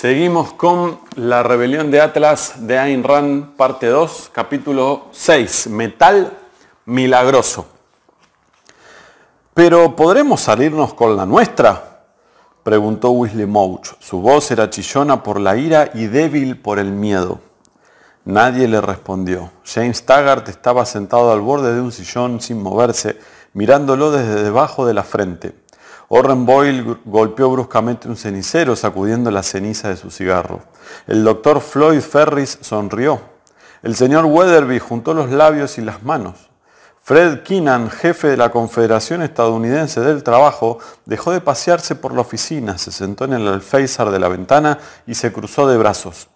Seguimos con la rebelión de Atlas de Ayn Rand, parte 2, capítulo 6, Metal Milagroso. ¿Pero podremos salirnos con la nuestra? preguntó Weasley Mouch. Su voz era chillona por la ira y débil por el miedo. Nadie le respondió. James Taggart estaba sentado al borde de un sillón sin moverse, mirándolo desde debajo de la frente. Orren Boyle golpeó bruscamente un cenicero sacudiendo la ceniza de su cigarro. El doctor Floyd Ferris sonrió. El señor Weatherby juntó los labios y las manos. Fred Keenan, jefe de la Confederación Estadounidense del Trabajo, dejó de pasearse por la oficina, se sentó en el alféizar de la ventana y se cruzó de brazos.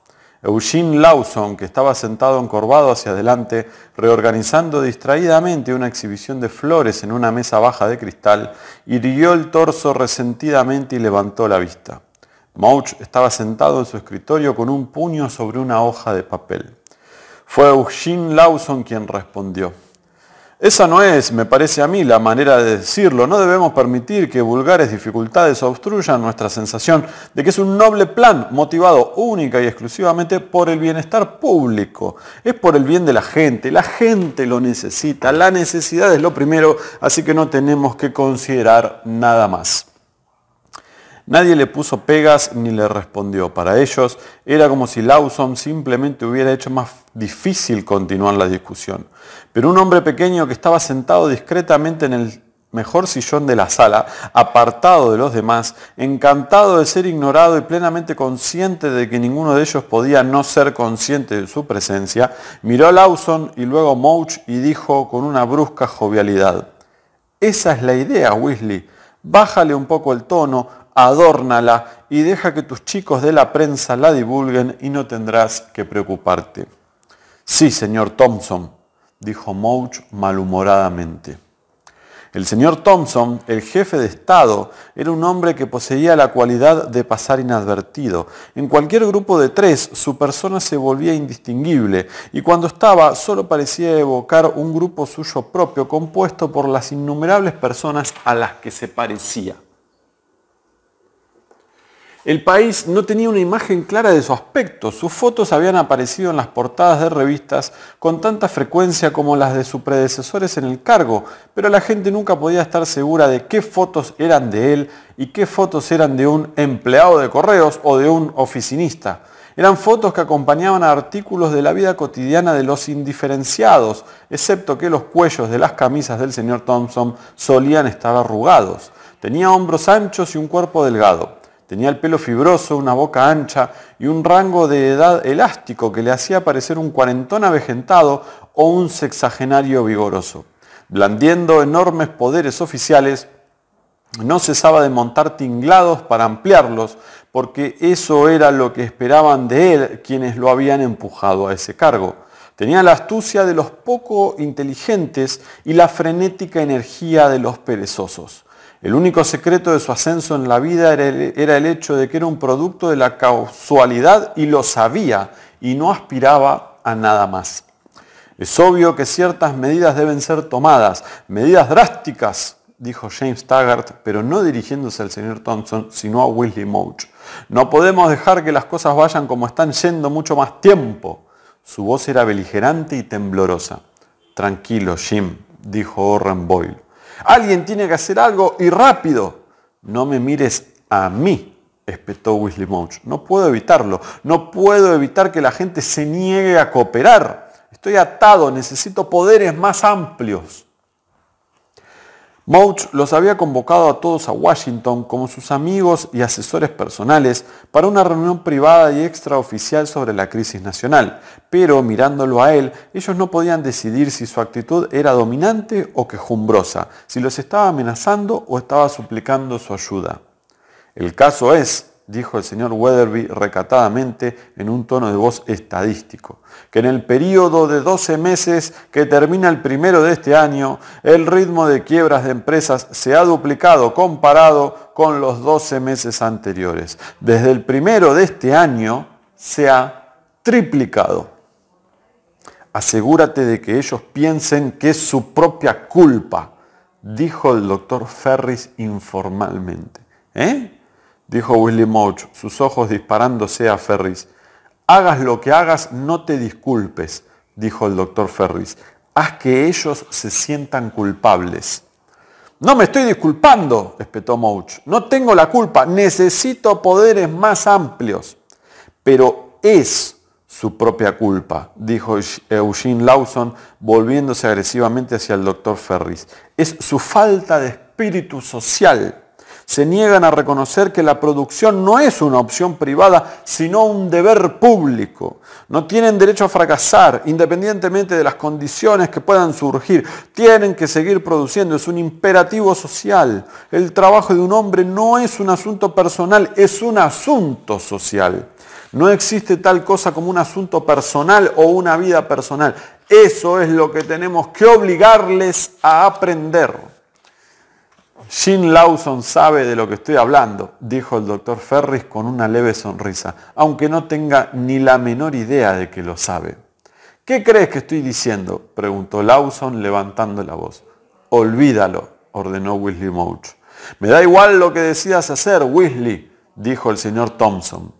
Eugene Lawson, que estaba sentado encorvado hacia adelante, reorganizando distraídamente una exhibición de flores en una mesa baja de cristal, hirió el torso resentidamente y levantó la vista. Mouch estaba sentado en su escritorio con un puño sobre una hoja de papel. Fue Eugene Lawson quien respondió. Esa no es, me parece a mí, la manera de decirlo. No debemos permitir que vulgares dificultades obstruyan nuestra sensación de que es un noble plan motivado única y exclusivamente por el bienestar público. Es por el bien de la gente. La gente lo necesita. La necesidad es lo primero, así que no tenemos que considerar nada más. Nadie le puso pegas ni le respondió. Para ellos era como si Lawson simplemente hubiera hecho más difícil continuar la discusión. Pero un hombre pequeño que estaba sentado discretamente en el mejor sillón de la sala, apartado de los demás, encantado de ser ignorado y plenamente consciente de que ninguno de ellos podía no ser consciente de su presencia, miró a Lawson y luego Mouch y dijo con una brusca jovialidad, Esa es la idea, Weasley. Bájale un poco el tono, adórnala y deja que tus chicos de la prensa la divulguen y no tendrás que preocuparte. Sí, señor Thompson, dijo Mouch malhumoradamente. El señor Thompson, el jefe de Estado, era un hombre que poseía la cualidad de pasar inadvertido. En cualquier grupo de tres, su persona se volvía indistinguible y cuando estaba solo parecía evocar un grupo suyo propio compuesto por las innumerables personas a las que se parecía. El país no tenía una imagen clara de su aspecto, sus fotos habían aparecido en las portadas de revistas con tanta frecuencia como las de sus predecesores en el cargo, pero la gente nunca podía estar segura de qué fotos eran de él y qué fotos eran de un empleado de correos o de un oficinista. Eran fotos que acompañaban a artículos de la vida cotidiana de los indiferenciados, excepto que los cuellos de las camisas del señor Thompson solían estar arrugados. Tenía hombros anchos y un cuerpo delgado. Tenía el pelo fibroso, una boca ancha y un rango de edad elástico que le hacía parecer un cuarentón avejentado o un sexagenario vigoroso. Blandiendo enormes poderes oficiales, no cesaba de montar tinglados para ampliarlos, porque eso era lo que esperaban de él quienes lo habían empujado a ese cargo. Tenía la astucia de los poco inteligentes y la frenética energía de los perezosos. El único secreto de su ascenso en la vida era el, hecho de que era un producto de la causalidad y lo sabía y no aspiraba a nada más. Es obvio que ciertas medidas deben ser tomadas, medidas drásticas, dijo James Taggart, pero no dirigiéndose al señor Thompson, sino a Wesley Mouch. No podemos dejar que las cosas vayan como están yendo mucho más tiempo. Su voz era beligerante y temblorosa. Tranquilo, Jim, dijo Orren Boyle. Alguien tiene que hacer algo y rápido. No me mires a mí, espetó Weasley Mouch. No puedo evitarlo. No puedo evitar que la gente se niegue a cooperar. Estoy atado, necesito poderes más amplios. Mouch los había convocado a todos a Washington como sus amigos y asesores personales para una reunión privada y extraoficial sobre la crisis nacional, pero mirándolo a él, ellos no podían decidir si su actitud era dominante o quejumbrosa, si los estaba amenazando o estaba suplicando su ayuda. El caso es, dijo el señor Weatherby recatadamente en un tono de voz estadístico, que en el periodo de 12 meses que termina el primero de este año, el ritmo de quiebras de empresas se ha duplicado comparado con los 12 meses anteriores. Desde el primero de este año se ha triplicado. Asegúrate de que ellos piensen que es su propia culpa, dijo el doctor Ferris informalmente. ¿Eh? dijo Willy Mouch, sus ojos disparándose a Ferris. Hagas lo que hagas, no te disculpes, dijo el doctor Ferris. Haz que ellos se sientan culpables. No me estoy disculpando, espetó Mouch. No tengo la culpa, necesito poderes más amplios. Pero es su propia culpa, dijo Eugene Lawson, volviéndose agresivamente hacia el doctor Ferris. Es su falta de espíritu social se niegan a reconocer que la producción no es una opción privada, sino un deber público. No tienen derecho a fracasar, independientemente de las condiciones que puedan surgir. Tienen que seguir produciendo, es un imperativo social. El trabajo de un hombre no es un asunto personal, es un asunto social. No existe tal cosa como un asunto personal o una vida personal. Eso es lo que tenemos que obligarles a aprender. Jim Lawson sabe de lo que estoy hablando, dijo el doctor Ferris con una leve sonrisa, aunque no tenga ni la menor idea de que lo sabe. ¿Qué crees que estoy diciendo? preguntó Lawson levantando la voz. Olvídalo, ordenó Weasley Mouch. Me da igual lo que decidas hacer, Weasley, dijo el señor Thompson.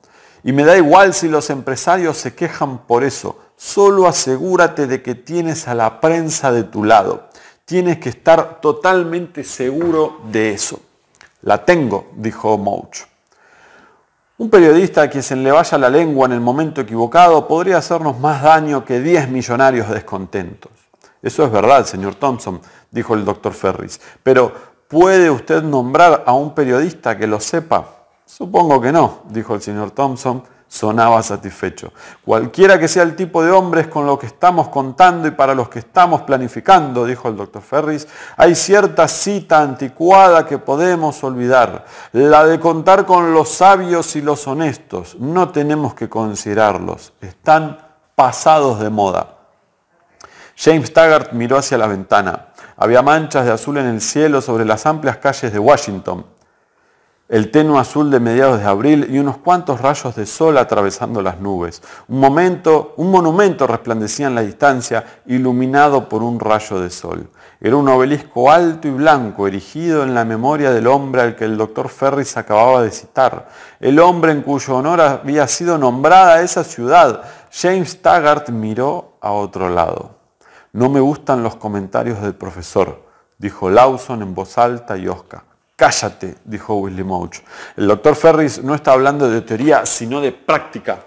Y me da igual si los empresarios se quejan por eso. Solo asegúrate de que tienes a la prensa de tu lado. Tienes que estar totalmente seguro de eso. La tengo, dijo Mouch. Un periodista que quien se le vaya la lengua en el momento equivocado podría hacernos más daño que 10 millonarios descontentos. Eso es verdad, señor Thompson, dijo el doctor Ferris. Pero ¿puede usted nombrar a un periodista que lo sepa? Supongo que no, dijo el señor Thompson sonaba satisfecho. Cualquiera que sea el tipo de hombres con los que estamos contando y para los que estamos planificando, dijo el doctor Ferris, hay cierta cita anticuada que podemos olvidar, la de contar con los sabios y los honestos. No tenemos que considerarlos, están pasados de moda. James Taggart miró hacia la ventana. Había manchas de azul en el cielo sobre las amplias calles de Washington el tenue azul de mediados de abril y unos cuantos rayos de sol atravesando las nubes. Un momento, un monumento resplandecía en la distancia, iluminado por un rayo de sol. Era un obelisco alto y blanco, erigido en la memoria del hombre al que el doctor Ferris acababa de citar, el hombre en cuyo honor había sido nombrada esa ciudad. James Taggart miró a otro lado. No me gustan los comentarios del profesor, dijo Lawson en voz alta y osca. Cállate, dijo Willy Mouch. El doctor Ferris no está hablando de teoría, sino de práctica.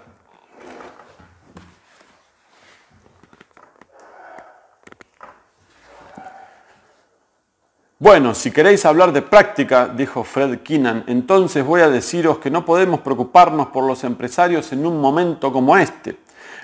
Bueno, si queréis hablar de práctica, dijo Fred Keenan, entonces voy a deciros que no podemos preocuparnos por los empresarios en un momento como este.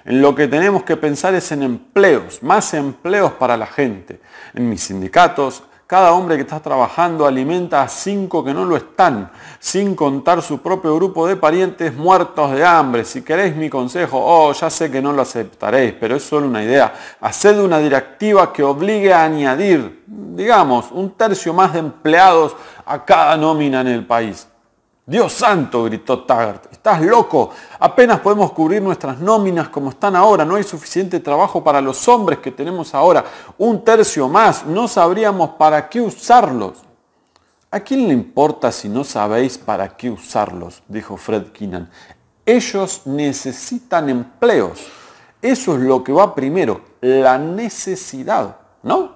En lo que tenemos que pensar es en empleos, más empleos para la gente, en mis sindicatos, cada hombre que está trabajando alimenta a cinco que no lo están, sin contar su propio grupo de parientes muertos de hambre. Si queréis mi consejo, oh, ya sé que no lo aceptaréis, pero es solo una idea. Haced una directiva que obligue a añadir, digamos, un tercio más de empleados a cada nómina en el país. Dios santo, gritó Taggart, estás loco, apenas podemos cubrir nuestras nóminas como están ahora, no hay suficiente trabajo para los hombres que tenemos ahora, un tercio más, no sabríamos para qué usarlos. ¿A quién le importa si no sabéis para qué usarlos? dijo Fred Kinnan. Ellos necesitan empleos. Eso es lo que va primero, la necesidad, ¿no?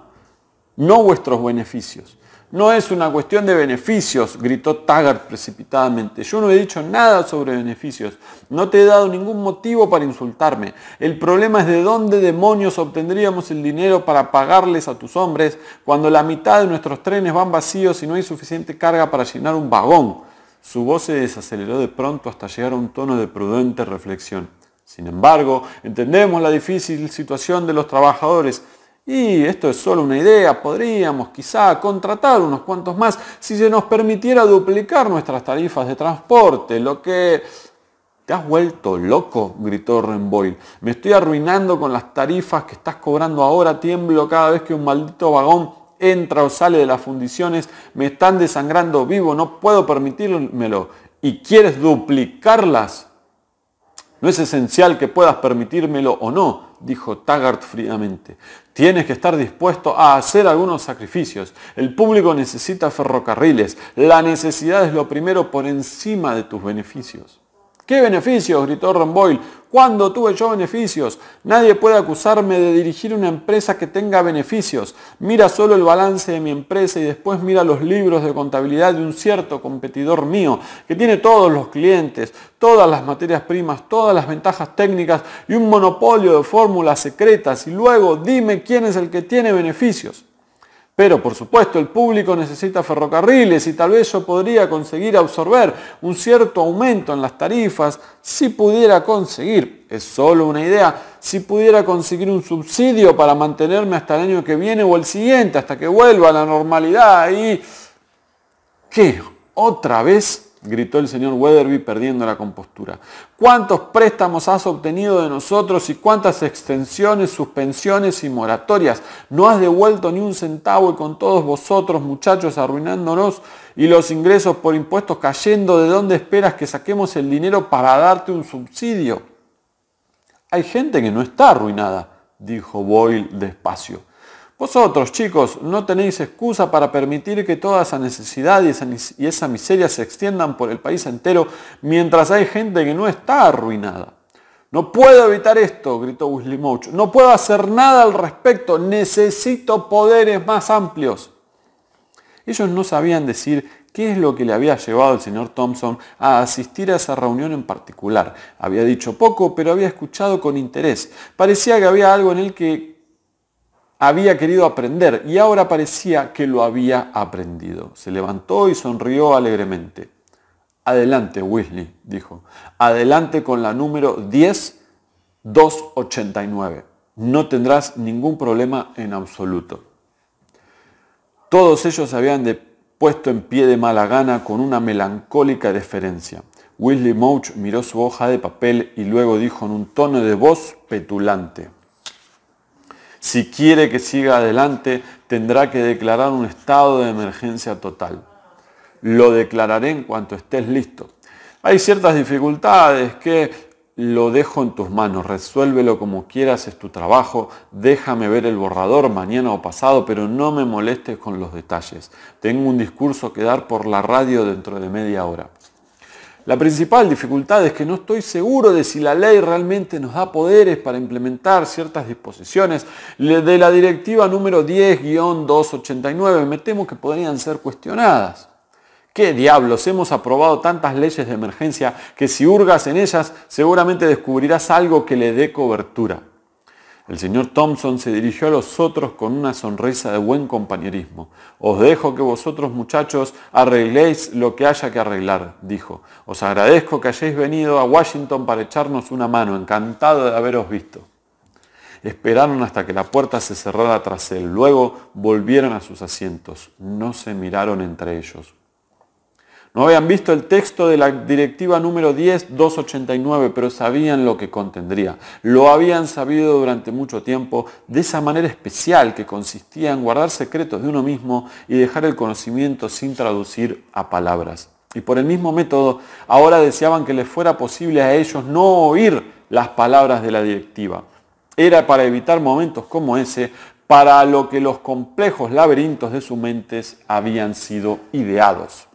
No vuestros beneficios. No es una cuestión de beneficios, gritó Taggart precipitadamente. Yo no he dicho nada sobre beneficios. No te he dado ningún motivo para insultarme. El problema es de dónde demonios obtendríamos el dinero para pagarles a tus hombres cuando la mitad de nuestros trenes van vacíos y no hay suficiente carga para llenar un vagón. Su voz se desaceleró de pronto hasta llegar a un tono de prudente reflexión. Sin embargo, entendemos la difícil situación de los trabajadores y esto es solo una idea, podríamos quizá contratar unos cuantos más si se nos permitiera duplicar nuestras tarifas de transporte, lo que... ¿Te has vuelto loco? gritó Renboil. Me estoy arruinando con las tarifas que estás cobrando ahora, tiemblo cada vez que un maldito vagón entra o sale de las fundiciones, me están desangrando vivo, no puedo permitírmelo. ¿Y quieres duplicarlas? No es esencial que puedas permitírmelo o no, dijo Taggart fríamente, tienes que estar dispuesto a hacer algunos sacrificios. El público necesita ferrocarriles. La necesidad es lo primero por encima de tus beneficios. ¿Qué beneficios? gritó Boyle. ¿Cuándo tuve yo beneficios? Nadie puede acusarme de dirigir una empresa que tenga beneficios. Mira solo el balance de mi empresa y después mira los libros de contabilidad de un cierto competidor mío, que tiene todos los clientes, todas las materias primas, todas las ventajas técnicas y un monopolio de fórmulas secretas. Y luego dime quién es el que tiene beneficios. Pero por supuesto el público necesita ferrocarriles y tal vez yo podría conseguir absorber un cierto aumento en las tarifas si pudiera conseguir, es solo una idea, si pudiera conseguir un subsidio para mantenerme hasta el año que viene o el siguiente, hasta que vuelva a la normalidad y... ¿Qué? ¿Otra vez gritó el señor Weatherby perdiendo la compostura. ¿Cuántos préstamos has obtenido de nosotros y cuántas extensiones, suspensiones y moratorias? No has devuelto ni un centavo y con todos vosotros, muchachos, arruinándonos y los ingresos por impuestos cayendo, ¿de dónde esperas que saquemos el dinero para darte un subsidio? Hay gente que no está arruinada, dijo Boyle despacio. Vosotros, chicos, no tenéis excusa para permitir que toda esa necesidad y esa, miseria se extiendan por el país entero mientras hay gente que no está arruinada. No puedo evitar esto, gritó Willy Mouch. No puedo hacer nada al respecto. Necesito poderes más amplios. Ellos no sabían decir qué es lo que le había llevado el señor Thompson a asistir a esa reunión en particular. Había dicho poco, pero había escuchado con interés. Parecía que había algo en él que había querido aprender y ahora parecía que lo había aprendido. Se levantó y sonrió alegremente. Adelante, Weasley, dijo. Adelante con la número 10289. No tendrás ningún problema en absoluto. Todos ellos se habían puesto en pie de mala gana con una melancólica deferencia. Weasley Mouch miró su hoja de papel y luego dijo en un tono de voz petulante. Si quiere que siga adelante, tendrá que declarar un estado de emergencia total. Lo declararé en cuanto estés listo. Hay ciertas dificultades que lo dejo en tus manos, resuélvelo como quieras, es tu trabajo, déjame ver el borrador mañana o pasado, pero no me molestes con los detalles. Tengo un discurso que dar por la radio dentro de media hora. La principal dificultad es que no estoy seguro de si la ley realmente nos da poderes para implementar ciertas disposiciones de la directiva número 10-289. Me temo que podrían ser cuestionadas. ¿Qué diablos? Hemos aprobado tantas leyes de emergencia que si hurgas en ellas seguramente descubrirás algo que le dé cobertura. El señor Thompson se dirigió a los otros con una sonrisa de buen compañerismo. Os dejo que vosotros muchachos arregléis lo que haya que arreglar, dijo. Os agradezco que hayáis venido a Washington para echarnos una mano. Encantado de haberos visto. Esperaron hasta que la puerta se cerrara tras él. Luego volvieron a sus asientos. No se miraron entre ellos. No habían visto el texto de la directiva número 10.289, pero sabían lo que contendría. Lo habían sabido durante mucho tiempo de esa manera especial que consistía en guardar secretos de uno mismo y dejar el conocimiento sin traducir a palabras. Y por el mismo método, ahora deseaban que les fuera posible a ellos no oír las palabras de la directiva. Era para evitar momentos como ese, para lo que los complejos laberintos de sus mentes habían sido ideados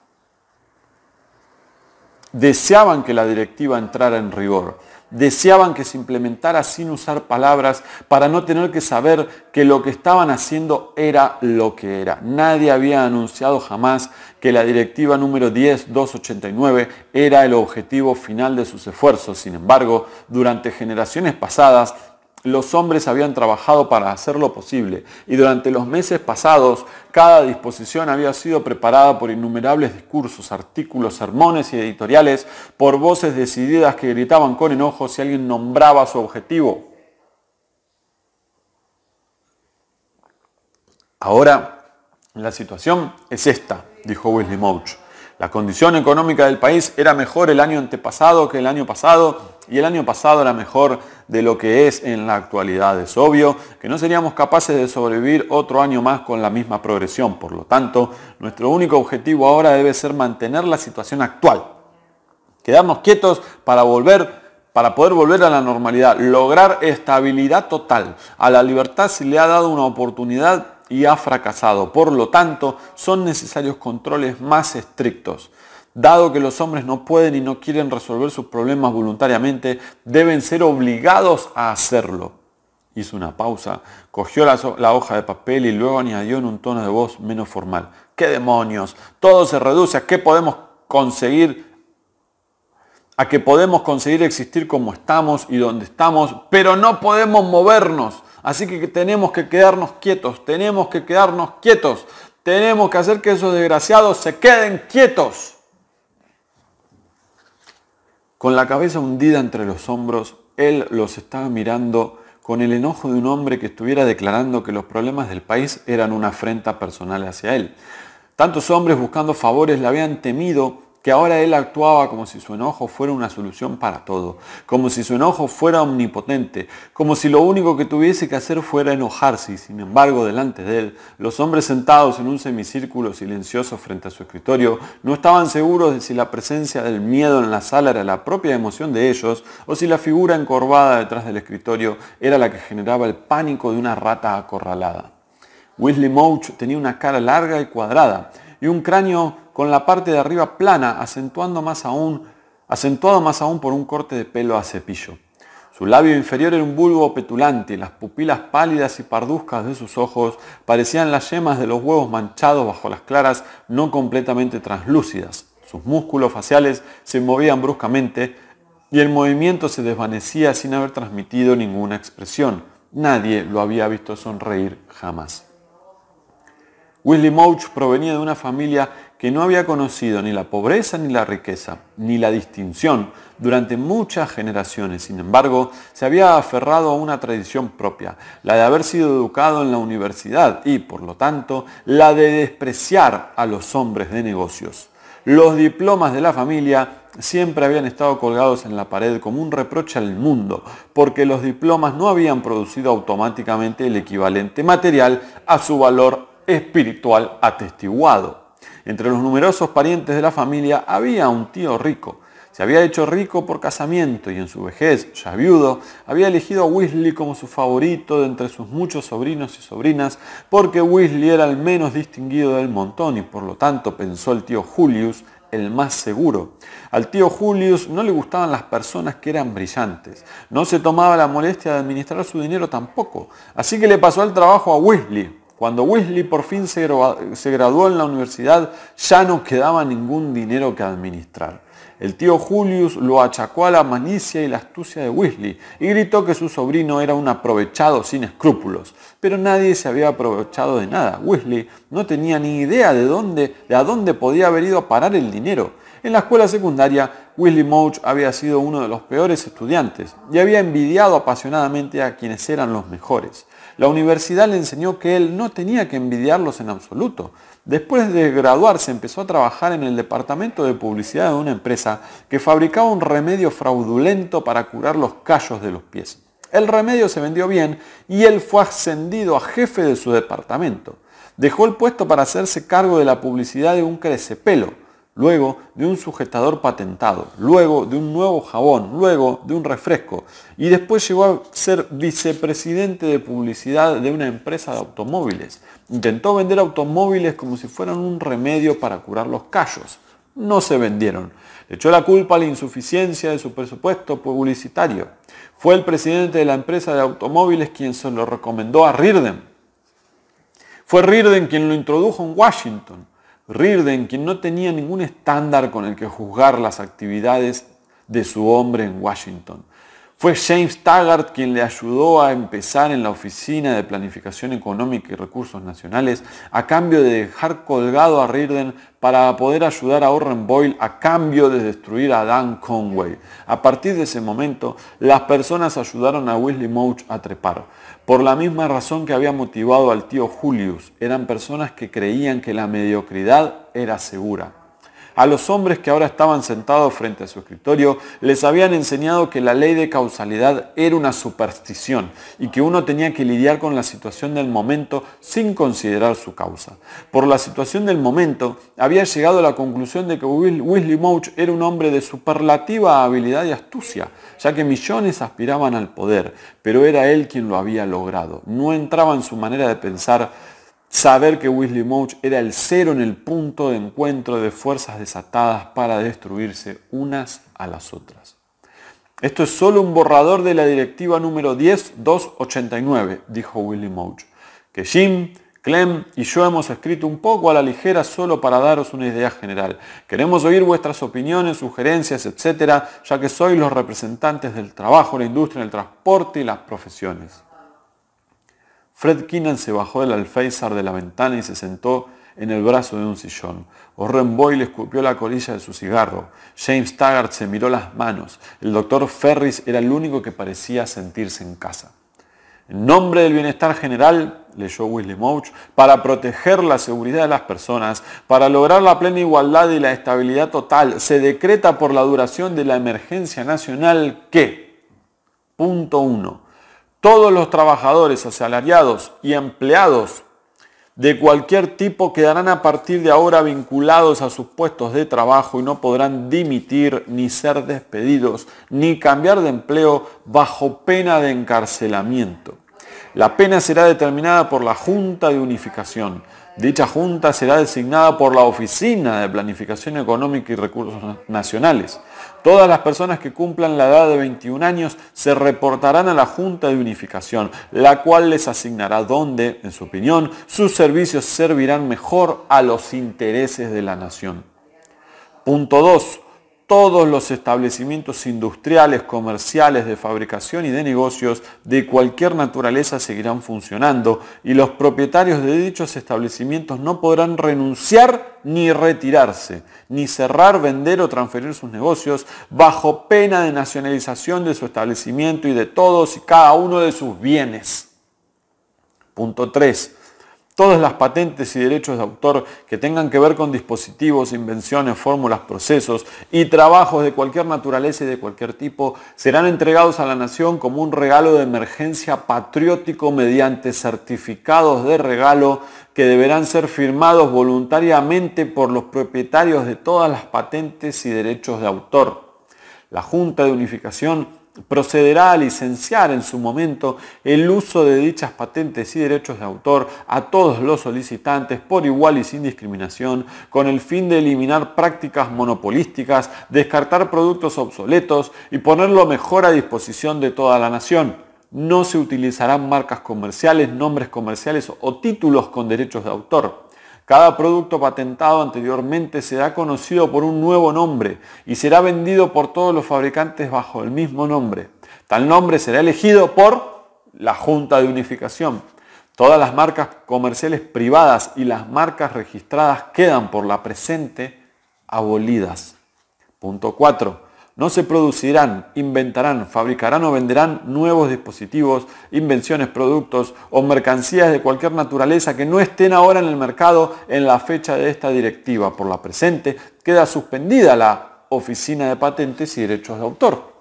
deseaban que la directiva entrara en rigor, deseaban que se implementara sin usar palabras para no tener que saber que lo que estaban haciendo era lo que era. Nadie había anunciado jamás que la directiva número 10289 era el objetivo final de sus esfuerzos. Sin embargo, durante generaciones pasadas, los hombres habían trabajado para hacerlo posible y durante los meses pasados cada disposición había sido preparada por innumerables discursos, artículos, sermones y editoriales, por voces decididas que gritaban con enojo si alguien nombraba su objetivo. Ahora, la situación es esta, dijo Wesley Mouch. La condición económica del país era mejor el año antepasado que el año pasado y el año pasado era mejor de lo que es en la actualidad. Es obvio que no seríamos capaces de sobrevivir otro año más con la misma progresión. Por lo tanto, nuestro único objetivo ahora debe ser mantener la situación actual. Quedamos quietos para volver para poder volver a la normalidad, lograr estabilidad total. A la libertad se le ha dado una oportunidad y ha fracasado. Por lo tanto, son necesarios controles más estrictos. Dado que los hombres no pueden y no quieren resolver sus problemas voluntariamente, deben ser obligados a hacerlo. Hizo una pausa, cogió la, hoja de papel y luego añadió en un tono de voz menos formal. ¿Qué demonios? Todo se reduce a qué podemos conseguir, a que podemos conseguir existir como estamos y donde estamos, pero no podemos movernos. Así que tenemos que quedarnos quietos, tenemos que quedarnos quietos, tenemos que hacer que esos desgraciados se queden quietos. Con la cabeza hundida entre los hombros, él los estaba mirando con el enojo de un hombre que estuviera declarando que los problemas del país eran una afrenta personal hacia él. Tantos hombres buscando favores le habían temido que ahora él actuaba como si su enojo fuera una solución para todo, como si su enojo fuera omnipotente, como si lo único que tuviese que hacer fuera enojarse y sin embargo delante de él, los hombres sentados en un semicírculo silencioso frente a su escritorio no estaban seguros de si la presencia del miedo en la sala era la propia emoción de ellos o si la figura encorvada detrás del escritorio era la que generaba el pánico de una rata acorralada. Wesley Mouch tenía una cara larga y cuadrada, y un cráneo con la parte de arriba plana, acentuando más aún, acentuado más aún por un corte de pelo a cepillo. Su labio inferior era un bulbo petulante, y las pupilas pálidas y parduzcas de sus ojos parecían las yemas de los huevos manchados bajo las claras no completamente translúcidas. Sus músculos faciales se movían bruscamente y el movimiento se desvanecía sin haber transmitido ninguna expresión. Nadie lo había visto sonreír jamás. Willie Mouch provenía de una familia que no había conocido ni la pobreza ni la riqueza, ni la distinción durante muchas generaciones. Sin embargo, se había aferrado a una tradición propia, la de haber sido educado en la universidad y, por lo tanto, la de despreciar a los hombres de negocios. Los diplomas de la familia siempre habían estado colgados en la pared como un reproche al mundo, porque los diplomas no habían producido automáticamente el equivalente material a su valor espiritual atestiguado. Entre los numerosos parientes de la familia había un tío rico. Se había hecho rico por casamiento y en su vejez, ya viudo, había elegido a Weasley como su favorito de entre sus muchos sobrinos y sobrinas, porque Weasley era el menos distinguido del montón y por lo tanto pensó el tío Julius el más seguro. Al tío Julius no le gustaban las personas que eran brillantes. No se tomaba la molestia de administrar su dinero tampoco. Así que le pasó el trabajo a Weasley, cuando Wesley por fin se, graduó en la universidad, ya no quedaba ningún dinero que administrar. El tío Julius lo achacó a la manicia y la astucia de Wesley y gritó que su sobrino era un aprovechado sin escrúpulos. Pero nadie se había aprovechado de nada. Wesley no tenía ni idea de dónde, de a dónde podía haber ido a parar el dinero. En la escuela secundaria, Weasley Mouch había sido uno de los peores estudiantes y había envidiado apasionadamente a quienes eran los mejores. La universidad le enseñó que él no tenía que envidiarlos en absoluto. Después de graduarse empezó a trabajar en el departamento de publicidad de una empresa que fabricaba un remedio fraudulento para curar los callos de los pies. El remedio se vendió bien y él fue ascendido a jefe de su departamento. Dejó el puesto para hacerse cargo de la publicidad de un crecepelo luego de un sujetador patentado, luego de un nuevo jabón, luego de un refresco y después llegó a ser vicepresidente de publicidad de una empresa de automóviles. Intentó vender automóviles como si fueran un remedio para curar los callos. No se vendieron. Le echó la culpa a la insuficiencia de su presupuesto publicitario. Fue el presidente de la empresa de automóviles quien se lo recomendó a Rirden Fue Rirden quien lo introdujo en Washington. Rirden, quien no tenía ningún estándar con el que juzgar las actividades de su hombre en Washington. Fue James Taggart quien le ayudó a empezar en la Oficina de Planificación Económica y Recursos Nacionales a cambio de dejar colgado a Rirden para poder ayudar a Orren Boyle a cambio de destruir a Dan Conway. A partir de ese momento, las personas ayudaron a Wesley Mouch a trepar por la misma razón que había motivado al tío Julius. Eran personas que creían que la mediocridad era segura. A los hombres que ahora estaban sentados frente a su escritorio les habían enseñado que la ley de causalidad era una superstición y que uno tenía que lidiar con la situación del momento sin considerar su causa. Por la situación del momento había llegado a la conclusión de que Wesley Mouch era un hombre de superlativa habilidad y astucia, ya que millones aspiraban al poder, pero era él quien lo había logrado. No entraba en su manera de pensar saber que Weasley Mouch era el cero en el punto de encuentro de fuerzas desatadas para destruirse unas a las otras. Esto es solo un borrador de la directiva número 10289, dijo Willy Mouch, que Jim, Clem y yo hemos escrito un poco a la ligera solo para daros una idea general. Queremos oír vuestras opiniones, sugerencias, etcétera, ya que sois los representantes del trabajo, la industria, el transporte y las profesiones. Fred Keenan se bajó del alféizar de la ventana y se sentó en el brazo de un sillón. Orren Boyle escupió la colilla de su cigarro. James Taggart se miró las manos. El doctor Ferris era el único que parecía sentirse en casa. En nombre del bienestar general, leyó Willy Mouch, para proteger la seguridad de las personas, para lograr la plena igualdad y la estabilidad total, se decreta por la duración de la emergencia nacional que, punto 1, todos los trabajadores asalariados y empleados de cualquier tipo quedarán a partir de ahora vinculados a sus puestos de trabajo y no podrán dimitir ni ser despedidos ni cambiar de empleo bajo pena de encarcelamiento. La pena será determinada por la Junta de Unificación. Dicha Junta será designada por la Oficina de Planificación Económica y Recursos Nacionales Todas las personas que cumplan la edad de 21 años se reportarán a la Junta de Unificación, la cual les asignará donde, en su opinión, sus servicios servirán mejor a los intereses de la nación. Punto 2 todos los establecimientos industriales, comerciales, de fabricación y de negocios de cualquier naturaleza seguirán funcionando y los propietarios de dichos establecimientos no podrán renunciar ni retirarse, ni cerrar, vender o transferir sus negocios bajo pena de nacionalización de su establecimiento y de todos y cada uno de sus bienes. Punto 3 todas las patentes y derechos de autor que tengan que ver con dispositivos, invenciones, fórmulas, procesos y trabajos de cualquier naturaleza y de cualquier tipo serán entregados a la nación como un regalo de emergencia patriótico mediante certificados de regalo que deberán ser firmados voluntariamente por los propietarios de todas las patentes y derechos de autor. La Junta de Unificación procederá a licenciar en su momento el uso de dichas patentes y derechos de autor a todos los solicitantes por igual y sin discriminación, con el fin de eliminar prácticas monopolísticas, descartar productos obsoletos y ponerlo mejor a disposición de toda la nación no se utilizarán marcas comerciales, nombres comerciales o títulos con derechos de autor. Cada producto patentado anteriormente será conocido por un nuevo nombre y será vendido por todos los fabricantes bajo el mismo nombre. Tal nombre será elegido por la Junta de Unificación. Todas las marcas comerciales privadas y las marcas registradas quedan por la presente abolidas. Punto 4. No se producirán, inventarán, fabricarán o venderán nuevos dispositivos, invenciones, productos o mercancías de cualquier naturaleza que no estén ahora en el mercado en la fecha de esta directiva. Por la presente, queda suspendida la Oficina de Patentes y Derechos de Autor.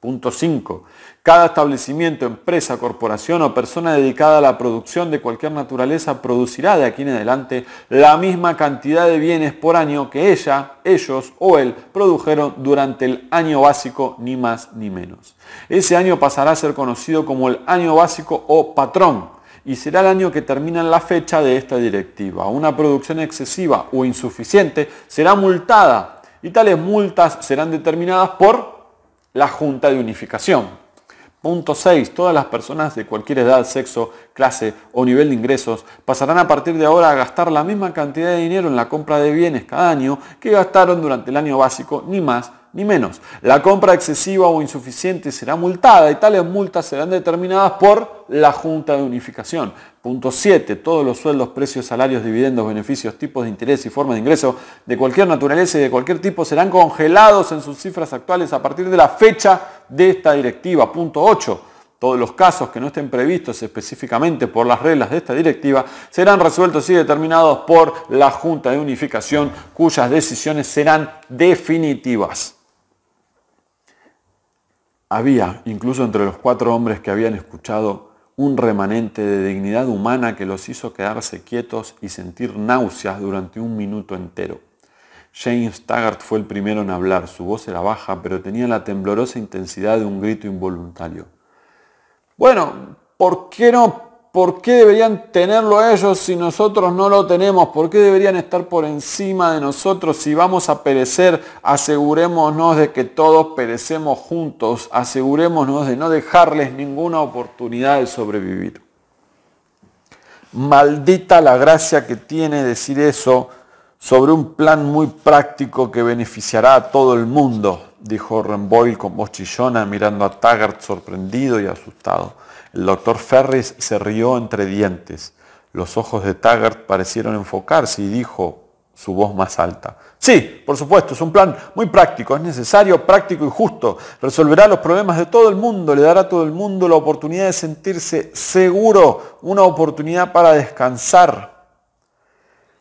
Punto 5. Cada establecimiento, empresa, corporación o persona dedicada a la producción de cualquier naturaleza producirá de aquí en adelante la misma cantidad de bienes por año que ella, ellos o él produjeron durante el año básico, ni más ni menos. Ese año pasará a ser conocido como el año básico o patrón y será el año que termina la fecha de esta directiva. Una producción excesiva o insuficiente será multada y tales multas serán determinadas por la Junta de Unificación. Punto 6. Todas las personas de cualquier edad, sexo, clase o nivel de ingresos pasarán a partir de ahora a gastar la misma cantidad de dinero en la compra de bienes cada año que gastaron durante el año básico, ni más ni menos. La compra excesiva o insuficiente será multada y tales multas serán determinadas por la Junta de Unificación. Punto 7. Todos los sueldos, precios, salarios, dividendos, beneficios, tipos de interés y formas de ingreso de cualquier naturaleza y de cualquier tipo serán congelados en sus cifras actuales a partir de la fecha de esta directiva. Punto 8. Todos los casos que no estén previstos específicamente por las reglas de esta directiva serán resueltos y determinados por la Junta de Unificación cuyas decisiones serán definitivas. Había, incluso entre los cuatro hombres que habían escuchado, un remanente de dignidad humana que los hizo quedarse quietos y sentir náuseas durante un minuto entero. James Taggart fue el primero en hablar, su voz era baja, pero tenía la temblorosa intensidad de un grito involuntario. Bueno, ¿por qué no ¿Por qué deberían tenerlo ellos si nosotros no lo tenemos? ¿Por qué deberían estar por encima de nosotros? Si vamos a perecer, asegurémonos de que todos perecemos juntos. Asegurémonos de no dejarles ninguna oportunidad de sobrevivir. Maldita la gracia que tiene decir eso sobre un plan muy práctico que beneficiará a todo el mundo, dijo Remboy con voz chillona mirando a Taggart sorprendido y asustado. El doctor Ferris se rió entre dientes. Los ojos de Taggart parecieron enfocarse y dijo su voz más alta. Sí, por supuesto, es un plan muy práctico, es necesario, práctico y justo. Resolverá los problemas de todo el mundo, le dará a todo el mundo la oportunidad de sentirse seguro, una oportunidad para descansar.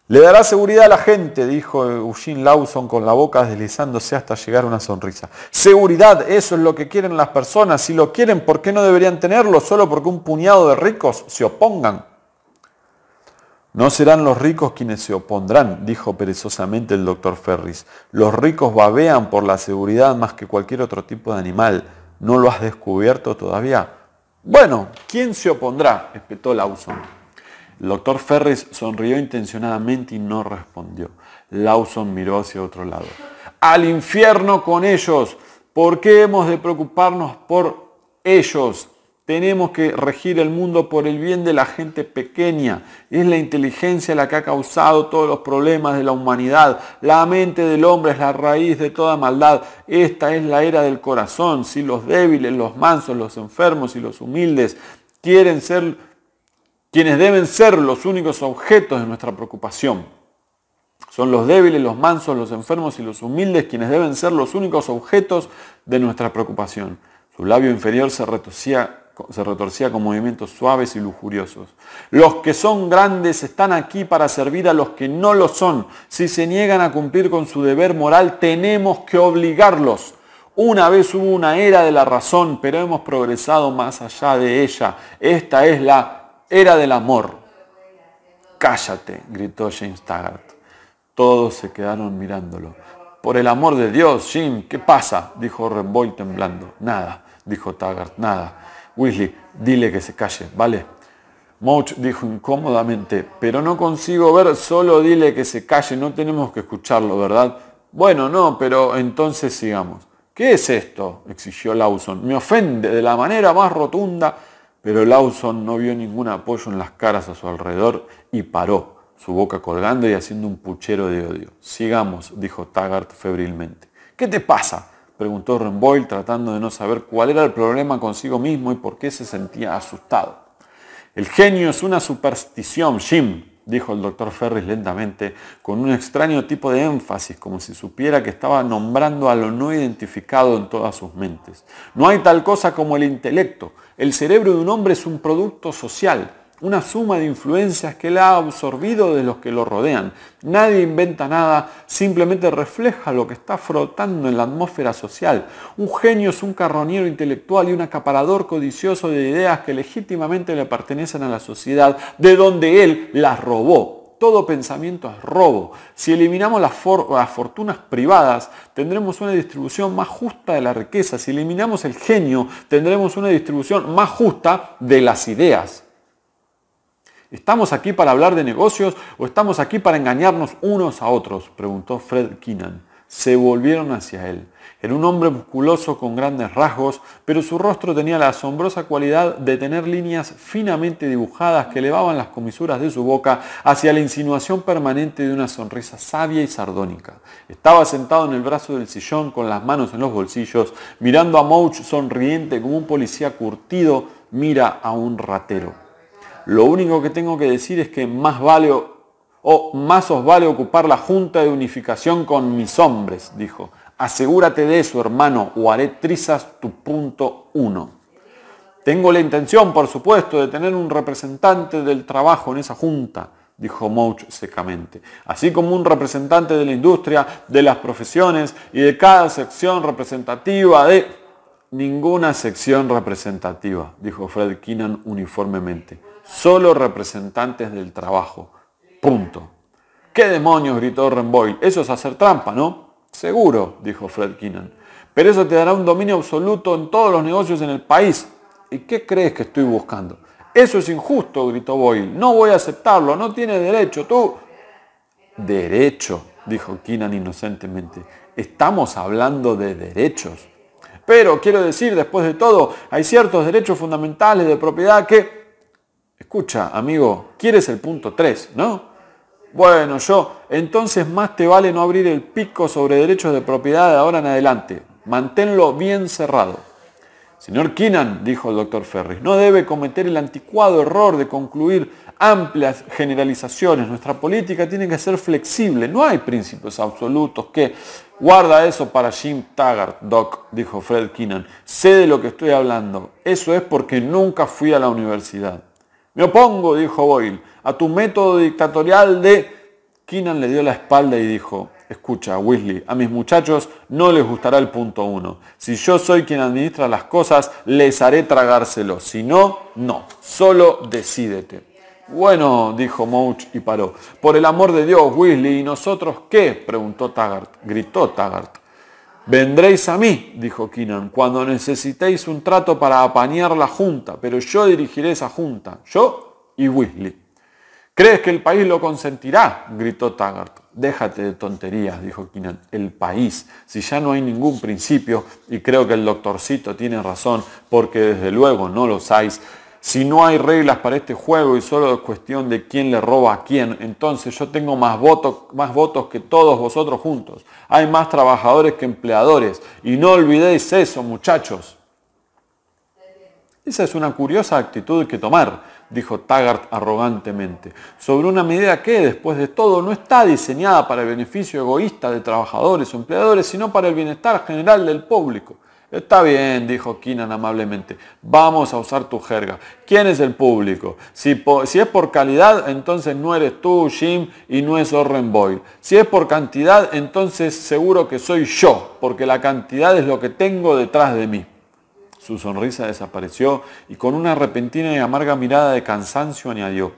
Le dará seguridad a la gente, dijo Eugene Lawson con la boca deslizándose hasta llegar a una sonrisa. Seguridad, eso es lo que quieren las personas. Si lo quieren, ¿por qué no deberían tenerlo solo porque un puñado de ricos se opongan? No serán los ricos quienes se opondrán, dijo perezosamente el doctor Ferris. Los ricos babean por la seguridad más que cualquier otro tipo de animal. ¿No lo has descubierto todavía? Bueno, ¿quién se opondrá? espetó Lawson. El doctor Ferris sonrió intencionadamente y no respondió. Lawson miró hacia otro lado. Al infierno con ellos. ¿Por qué hemos de preocuparnos por ellos? Tenemos que regir el mundo por el bien de la gente pequeña. Es la inteligencia la que ha causado todos los problemas de la humanidad. La mente del hombre es la raíz de toda maldad. Esta es la era del corazón. Si los débiles, los mansos, los enfermos y los humildes quieren ser quienes deben ser los únicos objetos de nuestra preocupación. Son los débiles, los mansos, los enfermos y los humildes quienes deben ser los únicos objetos de nuestra preocupación. Su labio inferior se retorcía, se retorcía con movimientos suaves y lujuriosos. Los que son grandes están aquí para servir a los que no lo son. Si se niegan a cumplir con su deber moral, tenemos que obligarlos. Una vez hubo una era de la razón, pero hemos progresado más allá de ella. Esta es la era del amor. Cállate, gritó James Taggart. Todos se quedaron mirándolo. Por el amor de Dios, Jim, ¿qué pasa? dijo Renboy temblando. Nada, dijo Taggart, nada. Weasley, dile que se calle, ¿vale? Mouch dijo incómodamente, pero no consigo ver, solo dile que se calle, no tenemos que escucharlo, ¿verdad? Bueno, no, pero entonces sigamos. ¿Qué es esto? exigió Lawson. Me ofende de la manera más rotunda pero Lawson no vio ningún apoyo en las caras a su alrededor y paró, su boca colgando y haciendo un puchero de odio. Sigamos, dijo Taggart febrilmente. ¿Qué te pasa? preguntó Renboil tratando de no saber cuál era el problema consigo mismo y por qué se sentía asustado. El genio es una superstición, Jim, dijo el doctor Ferris lentamente, con un extraño tipo de énfasis, como si supiera que estaba nombrando a lo no identificado en todas sus mentes. No hay tal cosa como el intelecto. El cerebro de un hombre es un producto social, una suma de influencias que él ha absorbido de los que lo rodean. Nadie inventa nada, simplemente refleja lo que está frotando en la atmósfera social. Un genio es un carroñero intelectual y un acaparador codicioso de ideas que legítimamente le pertenecen a la sociedad, de donde él las robó todo pensamiento es robo. Si eliminamos las, las, fortunas privadas, tendremos una distribución más justa de la riqueza. Si eliminamos el genio, tendremos una distribución más justa de las ideas. ¿Estamos aquí para hablar de negocios o estamos aquí para engañarnos unos a otros? preguntó Fred Keenan. Se volvieron hacia él. Era un hombre musculoso con grandes rasgos, pero su rostro tenía la asombrosa cualidad de tener líneas finamente dibujadas que elevaban las comisuras de su boca hacia la insinuación permanente de una sonrisa sabia y sardónica. Estaba sentado en el brazo del sillón con las manos en los bolsillos, mirando a Mouch sonriente como un policía curtido mira a un ratero. Lo único que tengo que decir es que más vale o más os vale ocupar la junta de unificación con mis hombres, dijo. Asegúrate de eso, hermano, o haré trizas tu punto uno. Tengo la intención, por supuesto, de tener un representante del trabajo en esa junta, dijo Mouch secamente, así como un representante de la industria, de las profesiones y de cada sección representativa de... Ninguna sección representativa, dijo Fred Keenan uniformemente solo representantes del trabajo. Punto. ¿Qué demonios? gritó Renboy. Eso es hacer trampa, ¿no? Seguro, dijo Fred Keenan. Pero eso te dará un dominio absoluto en todos los negocios en el país. ¿Y qué crees que estoy buscando? Eso es injusto, gritó Boyle. No voy a aceptarlo, no tiene derecho, tú. Derecho, dijo Keenan inocentemente. Estamos hablando de derechos. Pero quiero decir, después de todo, hay ciertos derechos fundamentales de propiedad que Escucha, amigo, ¿quieres el punto 3, no? Bueno, yo, entonces más te vale no abrir el pico sobre derechos de propiedad de ahora en adelante. Manténlo bien cerrado. Señor Keenan, dijo el doctor Ferris, no debe cometer el anticuado error de concluir amplias generalizaciones. Nuestra política tiene que ser flexible. No hay principios absolutos que... Guarda eso para Jim Taggart, Doc, dijo Fred Keenan. Sé de lo que estoy hablando. Eso es porque nunca fui a la universidad. Me opongo, dijo Boyle, a tu método dictatorial de... Keenan le dio la espalda y dijo, escucha, Weasley, a mis muchachos no les gustará el punto uno. Si yo soy quien administra las cosas, les haré tragárselo. Si no, no. Solo decídete. Bueno, dijo Mouch y paró. Por el amor de Dios, Weasley, ¿y nosotros qué? preguntó Taggart. Gritó Taggart. Vendréis a mí, dijo Kinan, cuando necesitéis un trato para apañar la junta, pero yo dirigiré esa junta, yo y Weasley. ¿Crees que el país lo consentirá? gritó Taggart. Déjate de tonterías, dijo Kinan. El país, si ya no hay ningún principio, y creo que el doctorcito tiene razón, porque desde luego no lo sabéis si no hay reglas para este juego y solo es cuestión de quién le roba a quién, entonces yo tengo más votos, más votos que todos vosotros juntos. Hay más trabajadores que empleadores. Y no olvidéis eso, muchachos. Esa es una curiosa actitud que tomar, dijo Taggart arrogantemente, sobre una medida que, después de todo, no está diseñada para el beneficio egoísta de trabajadores o empleadores, sino para el bienestar general del público. Está bien, dijo Keenan amablemente. Vamos a usar tu jerga. ¿Quién es el público? Si, si, es por calidad, entonces no eres tú, Jim, y no es Orren Boyle. Si es por cantidad, entonces seguro que soy yo, porque la cantidad es lo que tengo detrás de mí. Su sonrisa desapareció y con una repentina y amarga mirada de cansancio añadió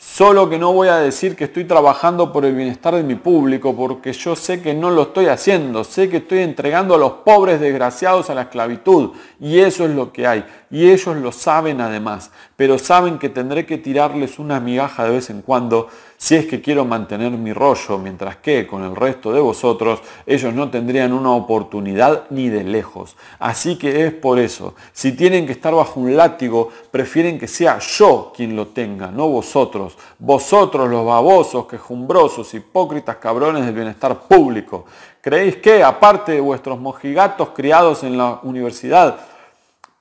solo que no voy a decir que estoy trabajando por el bienestar de mi público, porque yo sé que no lo estoy haciendo, sé que estoy entregando a los pobres desgraciados a la esclavitud, y eso es lo que hay y ellos lo saben además, pero saben que tendré que tirarles una migaja de vez en cuando si es que quiero mantener mi rollo, mientras que con el resto de vosotros ellos no tendrían una oportunidad ni de lejos. Así que es por eso, si tienen que estar bajo un látigo, prefieren que sea yo quien lo tenga, no vosotros. Vosotros los babosos, quejumbrosos, hipócritas, cabrones del bienestar público. ¿Creéis que, aparte de vuestros mojigatos criados en la universidad,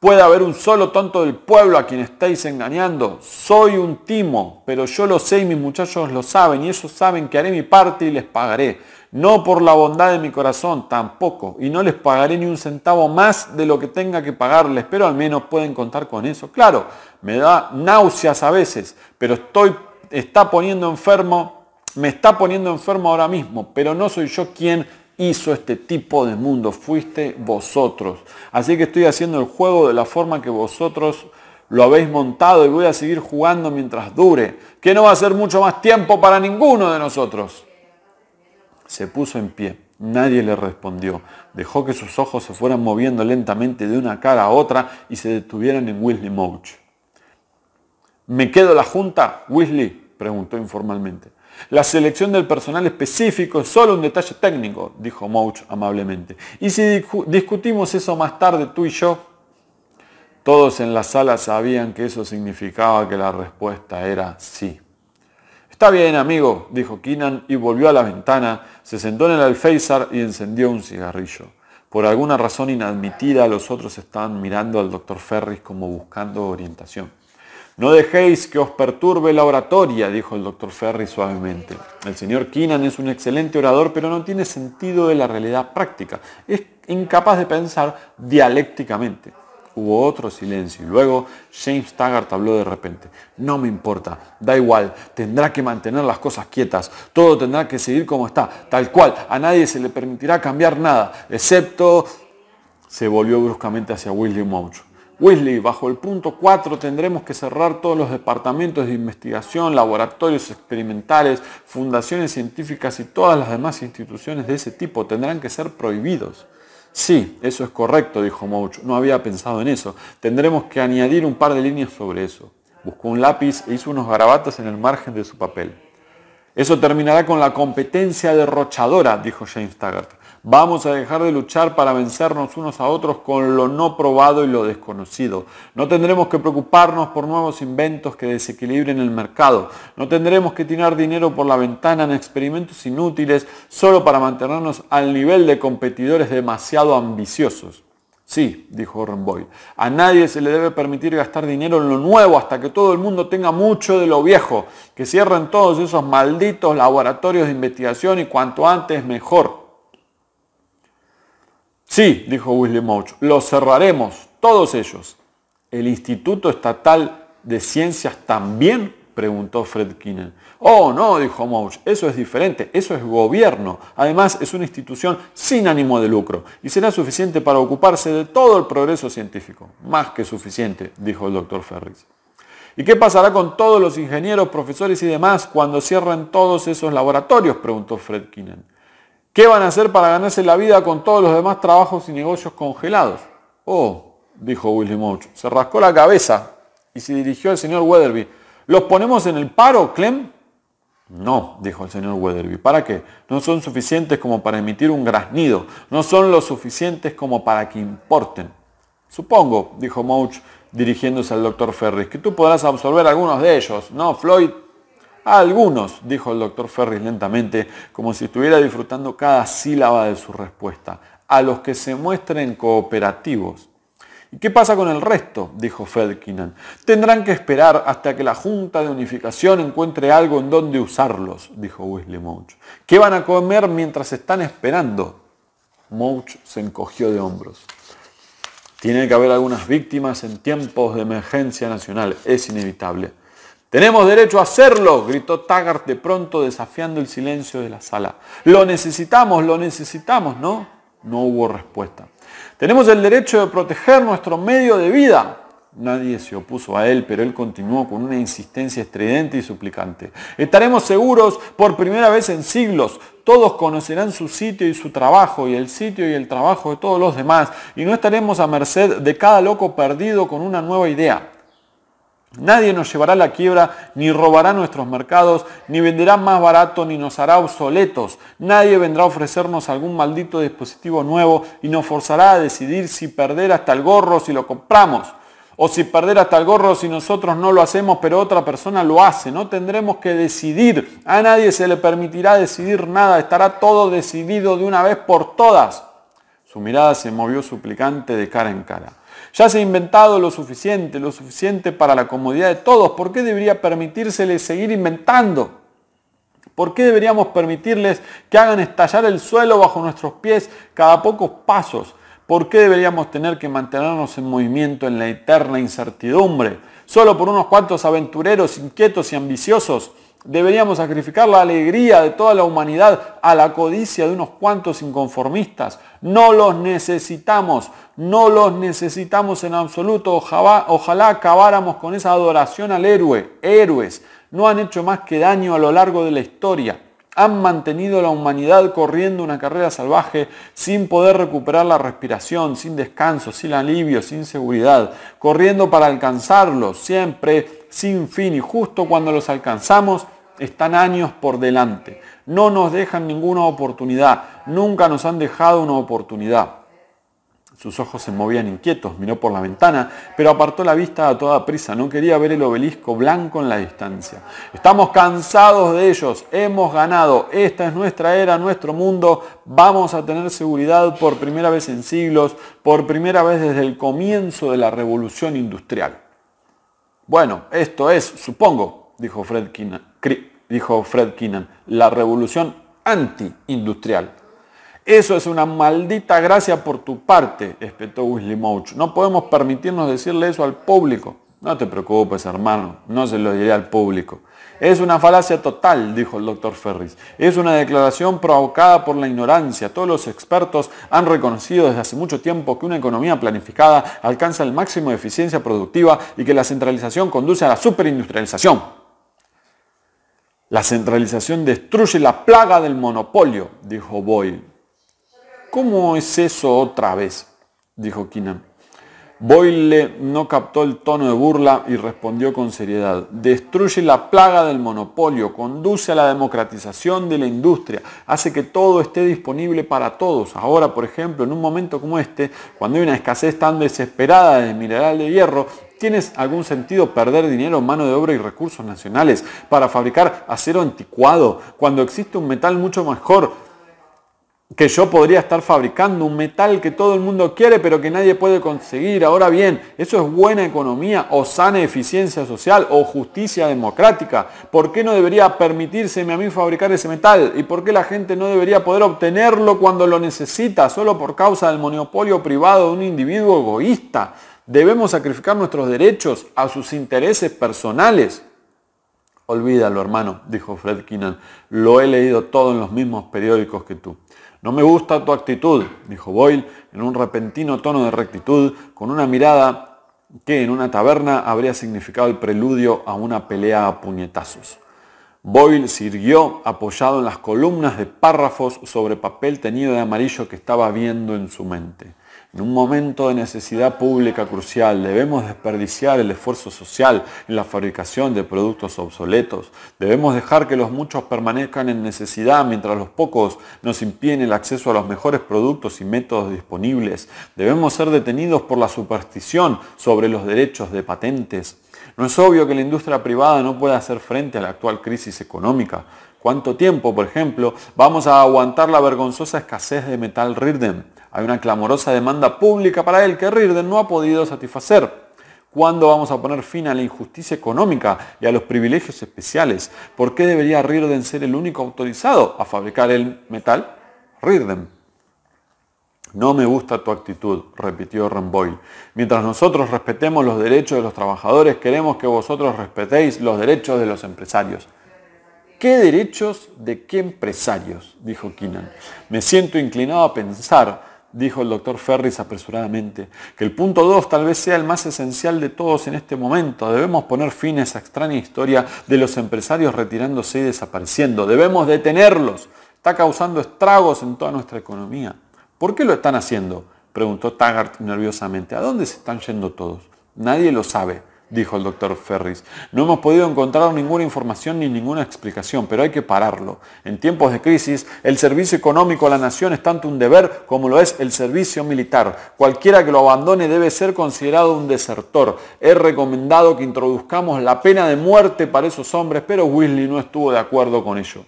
Puede haber un solo tonto del pueblo a quien estáis engañando. Soy un timo, pero yo lo sé y mis muchachos lo saben y ellos saben que haré mi parte y les pagaré. No por la bondad de mi corazón tampoco. Y no les pagaré ni un centavo más de lo que tenga que pagarles, pero al menos pueden contar con eso. Claro, me da náuseas a veces, pero estoy, está poniendo enfermo, me está poniendo enfermo ahora mismo, pero no soy yo quien hizo este tipo de mundo, fuiste vosotros. Así que estoy haciendo el juego de la forma que vosotros lo habéis montado y voy a seguir jugando mientras dure, que no va a ser mucho más tiempo para ninguno de nosotros. Se puso en pie, nadie le respondió, dejó que sus ojos se fueran moviendo lentamente de una cara a otra y se detuvieran en Weasley Mouch. ¿Me quedo la junta? Weasley preguntó informalmente. La selección del personal específico es solo un detalle técnico, dijo Mouch amablemente. Y si discutimos eso más tarde tú y yo, todos en la sala sabían que eso significaba que la respuesta era sí. Está bien, amigo, dijo Keenan y volvió a la ventana, se sentó en el alféizar y encendió un cigarrillo. Por alguna razón inadmitida, los otros estaban mirando al doctor Ferris como buscando orientación. No dejéis que os perturbe la oratoria, dijo el doctor Ferry suavemente. El señor Keenan es un excelente orador, pero no tiene sentido de la realidad práctica. Es incapaz de pensar dialécticamente. Hubo otro silencio y luego James Taggart habló de repente. No me importa, da igual, tendrá que mantener las cosas quietas, todo tendrá que seguir como está, tal cual, a nadie se le permitirá cambiar nada, excepto... Se volvió bruscamente hacia William Ouch. Wesley, bajo el punto 4 tendremos que cerrar todos los departamentos de investigación, laboratorios experimentales, fundaciones científicas y todas las demás instituciones de ese tipo tendrán que ser prohibidos. Sí, eso es correcto, dijo Mouch. No había pensado en eso. Tendremos que añadir un par de líneas sobre eso. Buscó un lápiz e hizo unos garabatos en el margen de su papel. Eso terminará con la competencia derrochadora, dijo James Taggart. Vamos a dejar de luchar para vencernos unos a otros con lo no probado y lo desconocido. No tendremos que preocuparnos por nuevos inventos que desequilibren el mercado. No tendremos que tirar dinero por la ventana en experimentos inútiles solo para mantenernos al nivel de competidores demasiado ambiciosos. Sí, dijo Remboy, a nadie se le debe permitir gastar dinero en lo nuevo hasta que todo el mundo tenga mucho de lo viejo, que cierren todos esos malditos laboratorios de investigación y cuanto antes mejor. Sí, dijo William Mouch, los cerraremos, todos ellos. ¿El Instituto Estatal de Ciencias también? preguntó Fred Kinnan. Oh, no, dijo Mouch, eso es diferente, eso es gobierno. Además, es una institución sin ánimo de lucro y será suficiente para ocuparse de todo el progreso científico. Más que suficiente, dijo el doctor Ferris. ¿Y qué pasará con todos los ingenieros, profesores y demás cuando cierren todos esos laboratorios? preguntó Fred Kinnan. ¿Qué van a hacer para ganarse la vida con todos los demás trabajos y negocios congelados? Oh, dijo William Mouch, se rascó la cabeza y se dirigió al señor Weatherby. ¿Los ponemos en el paro, Clem? No, dijo el señor Weatherby. ¿Para qué? No son suficientes como para emitir un graznido. No son lo suficientes como para que importen. Supongo, dijo Mouch dirigiéndose al doctor Ferris, que tú podrás absorber algunos de ellos. No, Floyd a algunos, dijo el doctor Ferris lentamente, como si estuviera disfrutando cada sílaba de su respuesta. A los que se muestren cooperativos. ¿Y qué pasa con el resto? dijo Felkinan. Tendrán que esperar hasta que la Junta de Unificación encuentre algo en donde usarlos, dijo Wesley Mouch. ¿Qué van a comer mientras están esperando? Mouch se encogió de hombros. Tiene que haber algunas víctimas en tiempos de emergencia nacional, es inevitable. Tenemos derecho a hacerlo, gritó Taggart de pronto desafiando el silencio de la sala. Lo necesitamos, lo necesitamos, ¿no? No hubo respuesta. Tenemos el derecho de proteger nuestro medio de vida. Nadie se opuso a él, pero él continuó con una insistencia estridente y suplicante. Estaremos seguros por primera vez en siglos. Todos conocerán su sitio y su trabajo y el sitio y el trabajo de todos los demás. Y no estaremos a merced de cada loco perdido con una nueva idea. Nadie nos llevará a la quiebra, ni robará nuestros mercados, ni venderá más barato, ni nos hará obsoletos. Nadie vendrá a ofrecernos algún maldito dispositivo nuevo y nos forzará a decidir si perder hasta el gorro si lo compramos. O si perder hasta el gorro si nosotros no lo hacemos, pero otra persona lo hace. No tendremos que decidir. A nadie se le permitirá decidir nada. Estará todo decidido de una vez por todas. Su mirada se movió suplicante de cara en cara. Ya se ha inventado lo suficiente, lo suficiente para la comodidad de todos. ¿Por qué debería permitírsele seguir inventando? ¿Por qué deberíamos permitirles que hagan estallar el suelo bajo nuestros pies cada pocos pasos? ¿Por qué deberíamos tener que mantenernos en movimiento en la eterna incertidumbre? Solo por unos cuantos aventureros, inquietos y ambiciosos Deberíamos sacrificar la alegría de toda la humanidad a la codicia de unos cuantos inconformistas. No los necesitamos, no los necesitamos en absoluto. Ojalá, acabáramos con esa adoración al héroe. Héroes no han hecho más que daño a lo largo de la historia han mantenido la humanidad corriendo una carrera salvaje sin poder recuperar la respiración, sin descanso, sin alivio, sin seguridad, corriendo para alcanzarlos, siempre sin fin y justo cuando los alcanzamos están años por delante. No nos dejan ninguna oportunidad, nunca nos han dejado una oportunidad. Sus ojos se movían inquietos, miró por la ventana, pero apartó la vista a toda prisa. No quería ver el obelisco blanco en la distancia. Estamos cansados de ellos, hemos ganado, esta es nuestra era, nuestro mundo, vamos a tener seguridad por primera vez en siglos, por primera vez desde el comienzo de la revolución industrial. Bueno, esto es, supongo, dijo Fred Keenan, dijo la revolución antiindustrial. Eso es una maldita gracia por tu parte, espetó Willy Mouch. No podemos permitirnos decirle eso al público. No te preocupes, hermano, no se lo diré al público. Es una falacia total, dijo el doctor Ferris. Es una declaración provocada por la ignorancia. Todos los expertos han reconocido desde hace mucho tiempo que una economía planificada alcanza el máximo de eficiencia productiva y que la centralización conduce a la superindustrialización. La centralización destruye la plaga del monopolio, dijo Boyle. ¿Cómo es eso otra vez? dijo Kinan. Boyle no captó el tono de burla y respondió con seriedad. Destruye la plaga del monopolio, conduce a la democratización de la industria, hace que todo esté disponible para todos. Ahora, por ejemplo, en un momento como este, cuando hay una escasez tan desesperada de mineral de hierro, ¿Tienes algún sentido perder dinero, mano de obra y recursos nacionales para fabricar acero anticuado cuando existe un metal mucho mejor que yo podría estar fabricando un metal que todo el mundo quiere pero que nadie puede conseguir. Ahora bien, ¿eso es buena economía o sana eficiencia social o justicia democrática? ¿Por qué no debería permitírseme a mí fabricar ese metal? ¿Y por qué la gente no debería poder obtenerlo cuando lo necesita solo por causa del monopolio privado de un individuo egoísta? Debemos sacrificar nuestros derechos a sus intereses personales. Olvídalo, hermano, dijo Fred Kinnan. Lo he leído todo en los mismos periódicos que tú. No me gusta tu actitud, dijo Boyle en un repentino tono de rectitud, con una mirada que en una taberna habría significado el preludio a una pelea a puñetazos. Boyle sirvió apoyado en las columnas de párrafos sobre papel teñido de amarillo que estaba viendo en su mente. En un momento de necesidad pública crucial debemos desperdiciar el esfuerzo social en la fabricación de productos obsoletos. Debemos dejar que los muchos permanezcan en necesidad mientras los pocos nos impiden el acceso a los mejores productos y métodos disponibles. Debemos ser detenidos por la superstición sobre los derechos de patentes. No es obvio que la industria privada no pueda hacer frente a la actual crisis económica. ¿Cuánto tiempo, por ejemplo, vamos a aguantar la vergonzosa escasez de metal Rirden? Hay una clamorosa demanda pública para él que Rirden no ha podido satisfacer. ¿Cuándo vamos a poner fin a la injusticia económica y a los privilegios especiales? ¿Por qué debería Rirden ser el único autorizado a fabricar el metal? Rirden. No me gusta tu actitud, repitió Ramboy. Mientras nosotros respetemos los derechos de los trabajadores, queremos que vosotros respetéis los derechos de los empresarios. ¿Qué derechos de qué empresarios? dijo Keenan. Me siento inclinado a pensar dijo el doctor Ferris apresuradamente, que el punto 2 tal vez sea el más esencial de todos en este momento. Debemos poner fin a esa extraña historia de los empresarios retirándose y desapareciendo. Debemos detenerlos. Está causando estragos en toda nuestra economía. ¿Por qué lo están haciendo? Preguntó Taggart nerviosamente. ¿A dónde se están yendo todos? Nadie lo sabe dijo el doctor Ferris. No hemos podido encontrar ninguna información ni ninguna explicación, pero hay que pararlo. En tiempos de crisis, el servicio económico a la nación es tanto un deber como lo es el servicio militar. Cualquiera que lo abandone debe ser considerado un desertor. He recomendado que introduzcamos la pena de muerte para esos hombres, pero Weasley no estuvo de acuerdo con ello.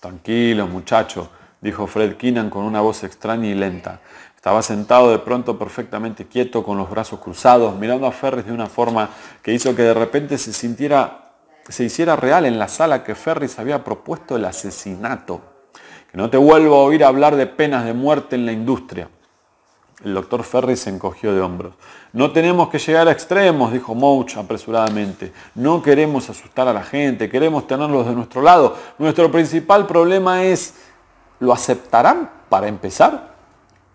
Tranquilo, muchacho», dijo Fred Keenan con una voz extraña y lenta. Estaba sentado de pronto perfectamente quieto, con los brazos cruzados, mirando a Ferris de una forma que hizo que de repente se sintiera, se hiciera real en la sala que Ferris había propuesto el asesinato. Que no te vuelvo a oír hablar de penas de muerte en la industria. El doctor Ferris se encogió de hombros. No tenemos que llegar a extremos, dijo Mouch apresuradamente. No queremos asustar a la gente, queremos tenerlos de nuestro lado. Nuestro principal problema es, ¿lo aceptarán para empezar?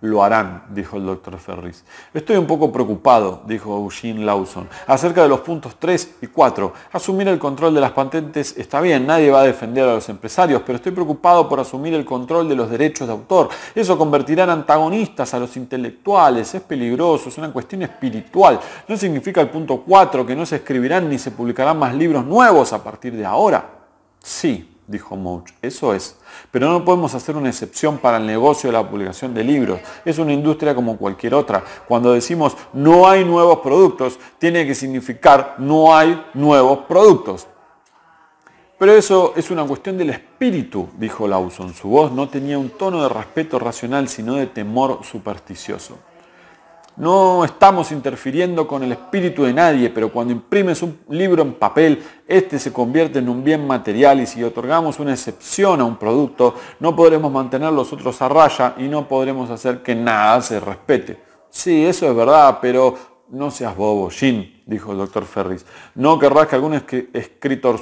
lo harán, dijo el doctor Ferris. Estoy un poco preocupado, dijo Eugene Lawson, acerca de los puntos 3 y 4. Asumir el control de las patentes está bien, nadie va a defender a los empresarios, pero estoy preocupado por asumir el control de los derechos de autor. Eso convertirá en antagonistas a los intelectuales, es peligroso, es una cuestión espiritual. No significa el punto 4 que no se escribirán ni se publicarán más libros nuevos a partir de ahora. Sí, dijo Mouch. Eso es. Pero no podemos hacer una excepción para el negocio de la publicación de libros. Es una industria como cualquier otra. Cuando decimos no hay nuevos productos, tiene que significar no hay nuevos productos. Pero eso es una cuestión del espíritu, dijo Lawson. Su voz no tenía un tono de respeto racional, sino de temor supersticioso. No estamos interfiriendo con el espíritu de nadie, pero cuando imprimes un libro en papel, este se convierte en un bien material y si otorgamos una excepción a un producto, no podremos mantener los otros a raya y no podremos hacer que nada se respete. Sí, eso es verdad, pero no seas bobo, Jim, dijo el doctor Ferris. No querrás que algún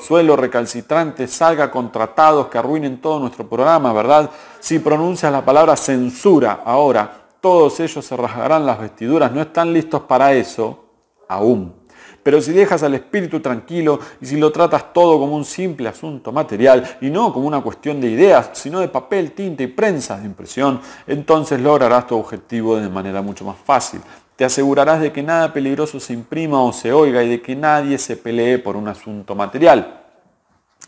suelo recalcitrante salga con tratados que arruinen todo nuestro programa, ¿verdad? Si pronuncias la palabra censura ahora, todos ellos se rasgarán las vestiduras, no están listos para eso aún. Pero si dejas al espíritu tranquilo y si lo tratas todo como un simple asunto material y no como una cuestión de ideas, sino de papel, tinta y prensa de impresión, entonces lograrás tu objetivo de manera mucho más fácil. Te asegurarás de que nada peligroso se imprima o se oiga y de que nadie se pelee por un asunto material.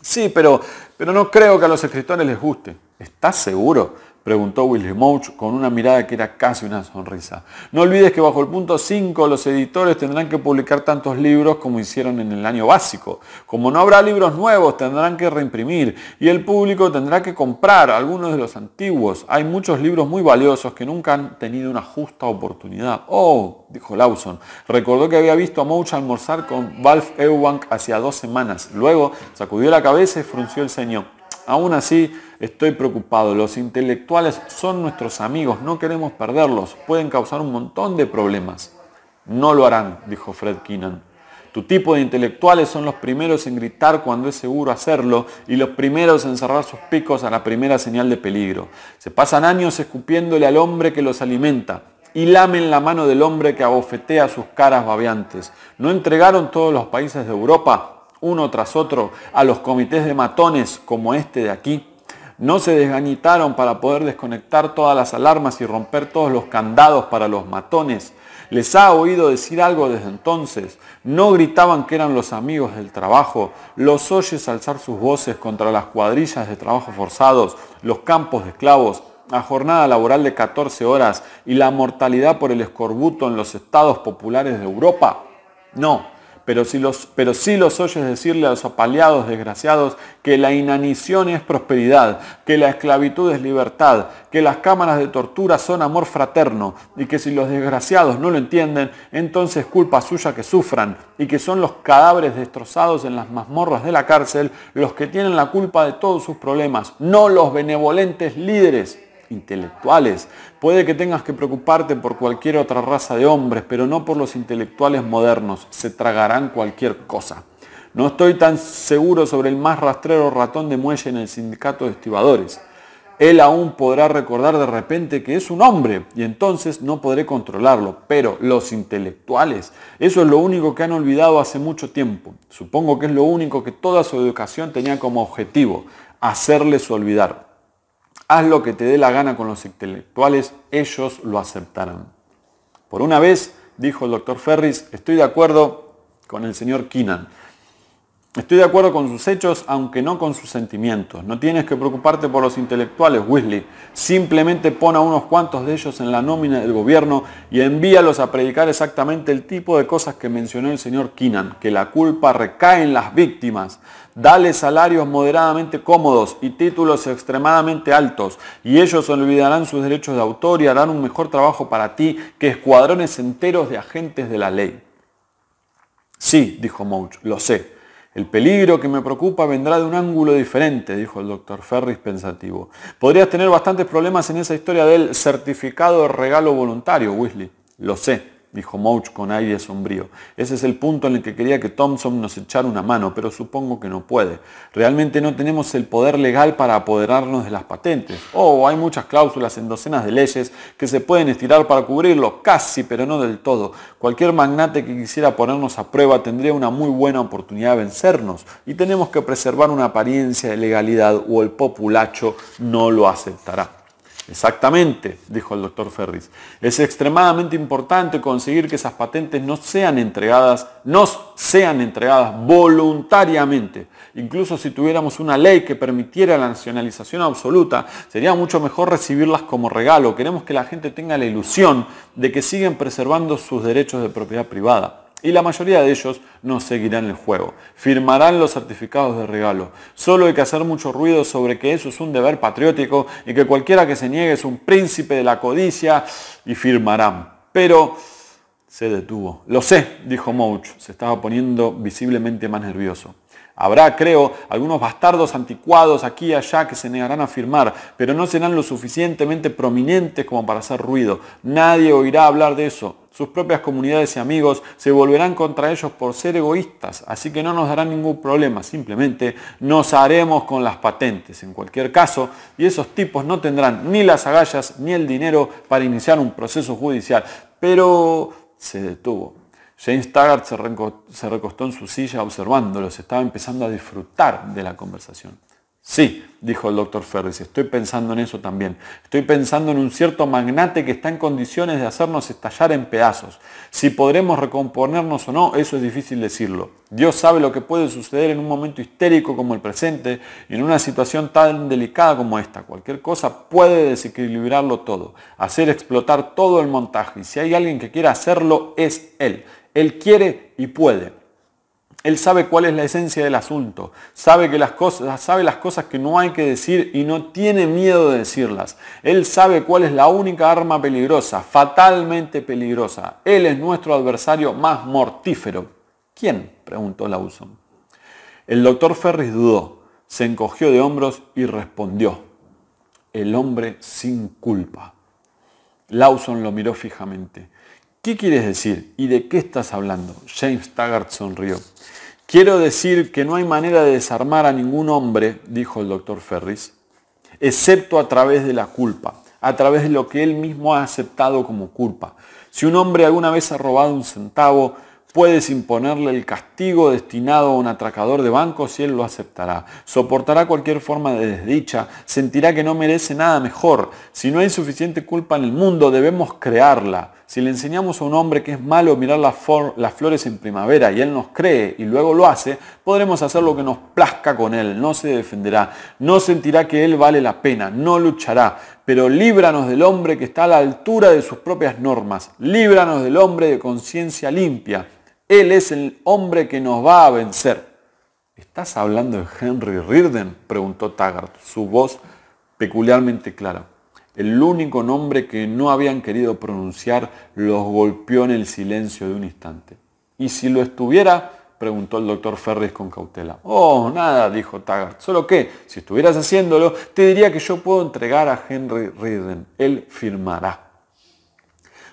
Sí, pero, pero no creo que a los escritores les guste. ¿Estás seguro? preguntó Willy Mouch con una mirada que era casi una sonrisa. No olvides que bajo el punto 5 los editores tendrán que publicar tantos libros como hicieron en el año básico. Como no habrá libros nuevos, tendrán que reimprimir y el público tendrá que comprar algunos de los antiguos. Hay muchos libros muy valiosos que nunca han tenido una justa oportunidad. Oh, dijo Lawson. Recordó que había visto a Mouch almorzar con Valve Ewank hacía dos semanas. Luego sacudió la cabeza y frunció el ceño aún así estoy preocupado. Los intelectuales son nuestros amigos, no queremos perderlos, pueden causar un montón de problemas. No lo harán, dijo Fred Keenan. Tu tipo de intelectuales son los primeros en gritar cuando es seguro hacerlo y los primeros en cerrar sus picos a la primera señal de peligro. Se pasan años escupiéndole al hombre que los alimenta y lamen la mano del hombre que abofetea sus caras babeantes. ¿No entregaron todos los países de Europa uno tras otro a los comités de matones como este de aquí, no se desgañitaron para poder desconectar todas las alarmas y romper todos los candados para los matones. Les ha oído decir algo desde entonces. No gritaban que eran los amigos del trabajo. Los oyes alzar sus voces contra las cuadrillas de trabajo forzados, los campos de esclavos, la jornada laboral de 14 horas y la mortalidad por el escorbuto en los estados populares de Europa. No, pero si, los, pero si los oyes decirle a los apaleados desgraciados que la inanición es prosperidad, que la esclavitud es libertad, que las cámaras de tortura son amor fraterno, y que si los desgraciados no lo entienden, entonces culpa suya que sufran, y que son los cadáveres destrozados en las mazmorras de la cárcel los que tienen la culpa de todos sus problemas, no los benevolentes líderes intelectuales. Puede que tengas que preocuparte por cualquier otra raza de hombres, pero no por los intelectuales modernos. Se tragarán cualquier cosa. No estoy tan seguro sobre el más rastrero ratón de muelle en el sindicato de estibadores. Él aún podrá recordar de repente que es un hombre y entonces no podré controlarlo. Pero los intelectuales, eso es lo único que han olvidado hace mucho tiempo. Supongo que es lo único que toda su educación tenía como objetivo, hacerles olvidar haz lo que te dé la gana con los intelectuales, ellos lo aceptarán. Por una vez, dijo el doctor Ferris, estoy de acuerdo con el señor Keenan. Estoy de acuerdo con sus hechos, aunque no con sus sentimientos. No tienes que preocuparte por los intelectuales, Weasley. Simplemente pon a unos cuantos de ellos en la nómina del gobierno y envíalos a predicar exactamente el tipo de cosas que mencionó el señor Keenan, que la culpa recae en las víctimas dale salarios moderadamente cómodos y títulos extremadamente altos, y ellos olvidarán sus derechos de autor y harán un mejor trabajo para ti que escuadrones enteros de agentes de la ley. Sí, dijo Mouch, lo sé. El peligro que me preocupa vendrá de un ángulo diferente, dijo el doctor Ferris pensativo. Podrías tener bastantes problemas en esa historia del certificado de regalo voluntario, Weasley. Lo sé dijo Mouch con aire sombrío. Ese es el punto en el que quería que Thompson nos echara una mano, pero supongo que no puede. Realmente no tenemos el poder legal para apoderarnos de las patentes. Oh, hay muchas cláusulas en docenas de leyes que se pueden estirar para cubrirlo, casi, pero no del todo. Cualquier magnate que quisiera ponernos a prueba tendría una muy buena oportunidad de vencernos y tenemos que preservar una apariencia de legalidad o el populacho no lo aceptará. Exactamente, dijo el doctor Ferris. Es extremadamente importante conseguir que esas patentes no sean entregadas, nos sean entregadas voluntariamente. Incluso si tuviéramos una ley que permitiera la nacionalización absoluta, sería mucho mejor recibirlas como regalo. Queremos que la gente tenga la ilusión de que siguen preservando sus derechos de propiedad privada y la mayoría de ellos no seguirán el juego. Firmarán los certificados de regalo. Solo hay que hacer mucho ruido sobre que eso es un deber patriótico y que cualquiera que se niegue es un príncipe de la codicia y firmarán. Pero se detuvo. Lo sé, dijo Mouch. Se estaba poniendo visiblemente más nervioso. Habrá, creo, algunos bastardos anticuados aquí y allá que se negarán a firmar, pero no serán lo suficientemente prominentes como para hacer ruido. Nadie oirá hablar de eso. Sus propias comunidades y amigos se volverán contra ellos por ser egoístas, así que no nos darán ningún problema, simplemente nos haremos con las patentes en cualquier caso, y esos tipos no tendrán ni las agallas ni el dinero para iniciar un proceso judicial. Pero se detuvo. James Taggart se, se recostó en su silla observándolos. Estaba empezando a disfrutar de la conversación. Sí, dijo el doctor Ferris, estoy pensando en eso también. Estoy pensando en un cierto magnate que está en condiciones de hacernos estallar en pedazos. Si podremos recomponernos o no, eso es difícil decirlo. Dios sabe lo que puede suceder en un momento histérico como el presente y en una situación tan delicada como esta. Cualquier cosa puede desequilibrarlo todo, hacer explotar todo el montaje. Y si hay alguien que quiera hacerlo, es él. Él quiere y puede. Él sabe cuál es la esencia del asunto, sabe, que las cosas, sabe las cosas que no hay que decir y no tiene miedo de decirlas. Él sabe cuál es la única arma peligrosa, fatalmente peligrosa. Él es nuestro adversario más mortífero. ¿Quién? preguntó Lawson. El doctor Ferris dudó, se encogió de hombros y respondió. El hombre sin culpa. Lawson lo miró fijamente. ¿Qué quieres decir? ¿Y de qué estás hablando? James Taggart sonrió. Quiero decir que no hay manera de desarmar a ningún hombre, dijo el doctor Ferris, excepto a través de la culpa, a través de lo que él mismo ha aceptado como culpa. Si un hombre alguna vez ha robado un centavo, Puedes imponerle el castigo destinado a un atracador de bancos y él lo aceptará. Soportará cualquier forma de desdicha, sentirá que no merece nada mejor. Si no hay suficiente culpa en el mundo, debemos crearla. Si le enseñamos a un hombre que es malo mirar las, las flores en primavera y él nos cree y luego lo hace, podremos hacer lo que nos plazca con él. No se defenderá, no sentirá que él vale la pena, no luchará pero líbranos del hombre que está a la altura de sus propias normas, líbranos del hombre de conciencia limpia, él es el hombre que nos va a vencer. ¿Estás hablando de Henry Rirden? preguntó Taggart, su voz peculiarmente clara. El único nombre que no habían querido pronunciar los golpeó en el silencio de un instante. ¿Y si lo estuviera? preguntó el doctor Ferris con cautela. Oh, nada, dijo Taggart. Solo que, si estuvieras haciéndolo, te diría que yo puedo entregar a Henry Rirden. Él firmará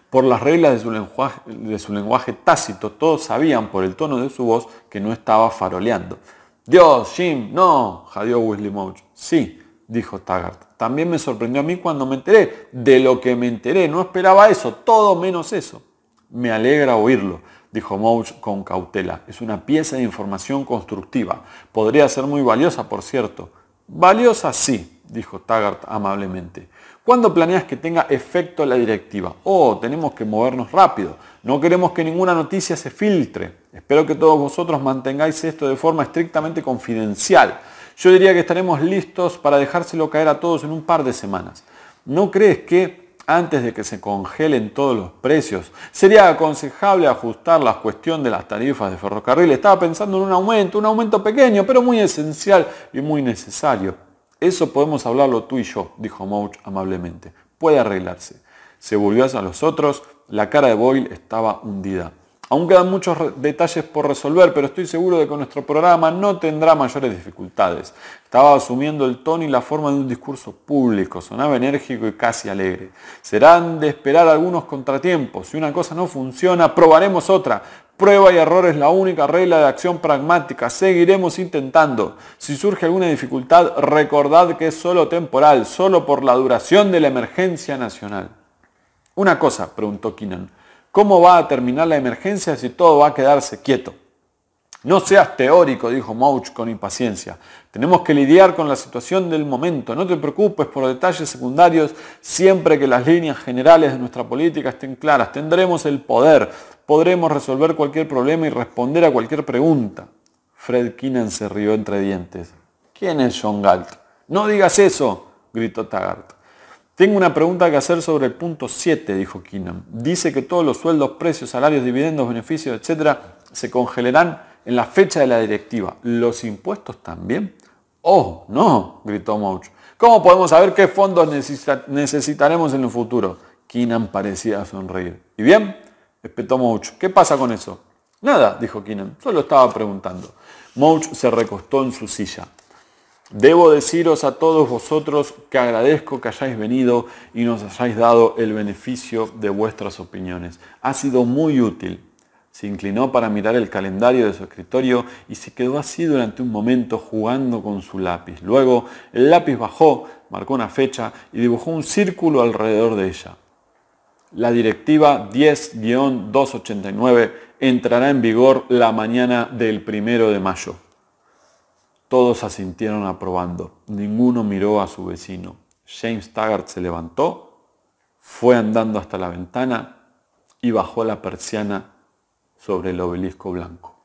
por las reglas de su, lenguaje, tácito, todos sabían por el tono de su voz que no estaba faroleando. Dios, Jim, no, jadeó Wesley Mouch. Sí, dijo Taggart. También me sorprendió a mí cuando me enteré de lo que me enteré. No esperaba eso, todo menos eso. Me alegra oírlo, dijo Mouch con cautela. Es una pieza de información constructiva. Podría ser muy valiosa, por cierto. Valiosa sí, dijo Taggart amablemente. ¿Cuándo planeas que tenga efecto la directiva? Oh, tenemos que movernos rápido. No queremos que ninguna noticia se filtre. Espero que todos vosotros mantengáis esto de forma estrictamente confidencial. Yo diría que estaremos listos para dejárselo caer a todos en un par de semanas. ¿No crees que antes de que se congelen todos los precios, sería aconsejable ajustar la cuestión de las tarifas de ferrocarril? Estaba pensando en un aumento, un aumento pequeño, pero muy esencial y muy necesario. Eso podemos hablarlo tú y yo, dijo Mouch amablemente. Puede arreglarse. Se volvió hacia los otros, la cara de Boyle estaba hundida. Aún quedan muchos detalles por resolver, pero estoy seguro de que nuestro programa no tendrá mayores dificultades. Estaba asumiendo el tono y la forma de un discurso público, sonaba enérgico y casi alegre. Serán de esperar algunos contratiempos. Si una cosa no funciona, probaremos otra, Prueba y error es la única regla de acción pragmática. Seguiremos intentando. Si surge alguna dificultad, recordad que es solo temporal, solo por la duración de la emergencia nacional. Una cosa, preguntó Keenan, ¿cómo va a terminar la emergencia si todo va a quedarse quieto? No seas teórico, dijo Mouch con impaciencia. Tenemos que lidiar con la situación del momento. No te preocupes por detalles secundarios siempre que las líneas generales de nuestra política estén claras. Tendremos el poder, podremos resolver cualquier problema y responder a cualquier pregunta. Fred Keenan se rió entre dientes. ¿Quién es John Galt? No digas eso, gritó Taggart. Tengo una pregunta que hacer sobre el punto 7, dijo Keenan. Dice que todos los sueldos, precios, salarios, dividendos, beneficios, etc., se congelarán en la fecha de la directiva. ¿Los impuestos también? Oh, no, gritó Mouch. ¿Cómo podemos saber qué fondos necesitaremos en el futuro? Keenan parecía sonreír. ¿Y bien? espetó Mouch. ¿Qué pasa con eso? Nada, dijo Keenan, solo estaba preguntando. Mouch se recostó en su silla. Debo deciros a todos vosotros que agradezco que hayáis venido y nos hayáis dado el beneficio de vuestras opiniones. Ha sido muy útil. Se inclinó para mirar el calendario de su escritorio y se quedó así durante un momento jugando con su lápiz. Luego el lápiz bajó, marcó una fecha y dibujó un círculo alrededor de ella. La directiva 10-289 entrará en vigor la mañana del primero de mayo. Todos asintieron aprobando. Ninguno miró a su vecino. James Taggart se levantó, fue andando hasta la ventana y bajó la persiana sobre el obelisco blanco.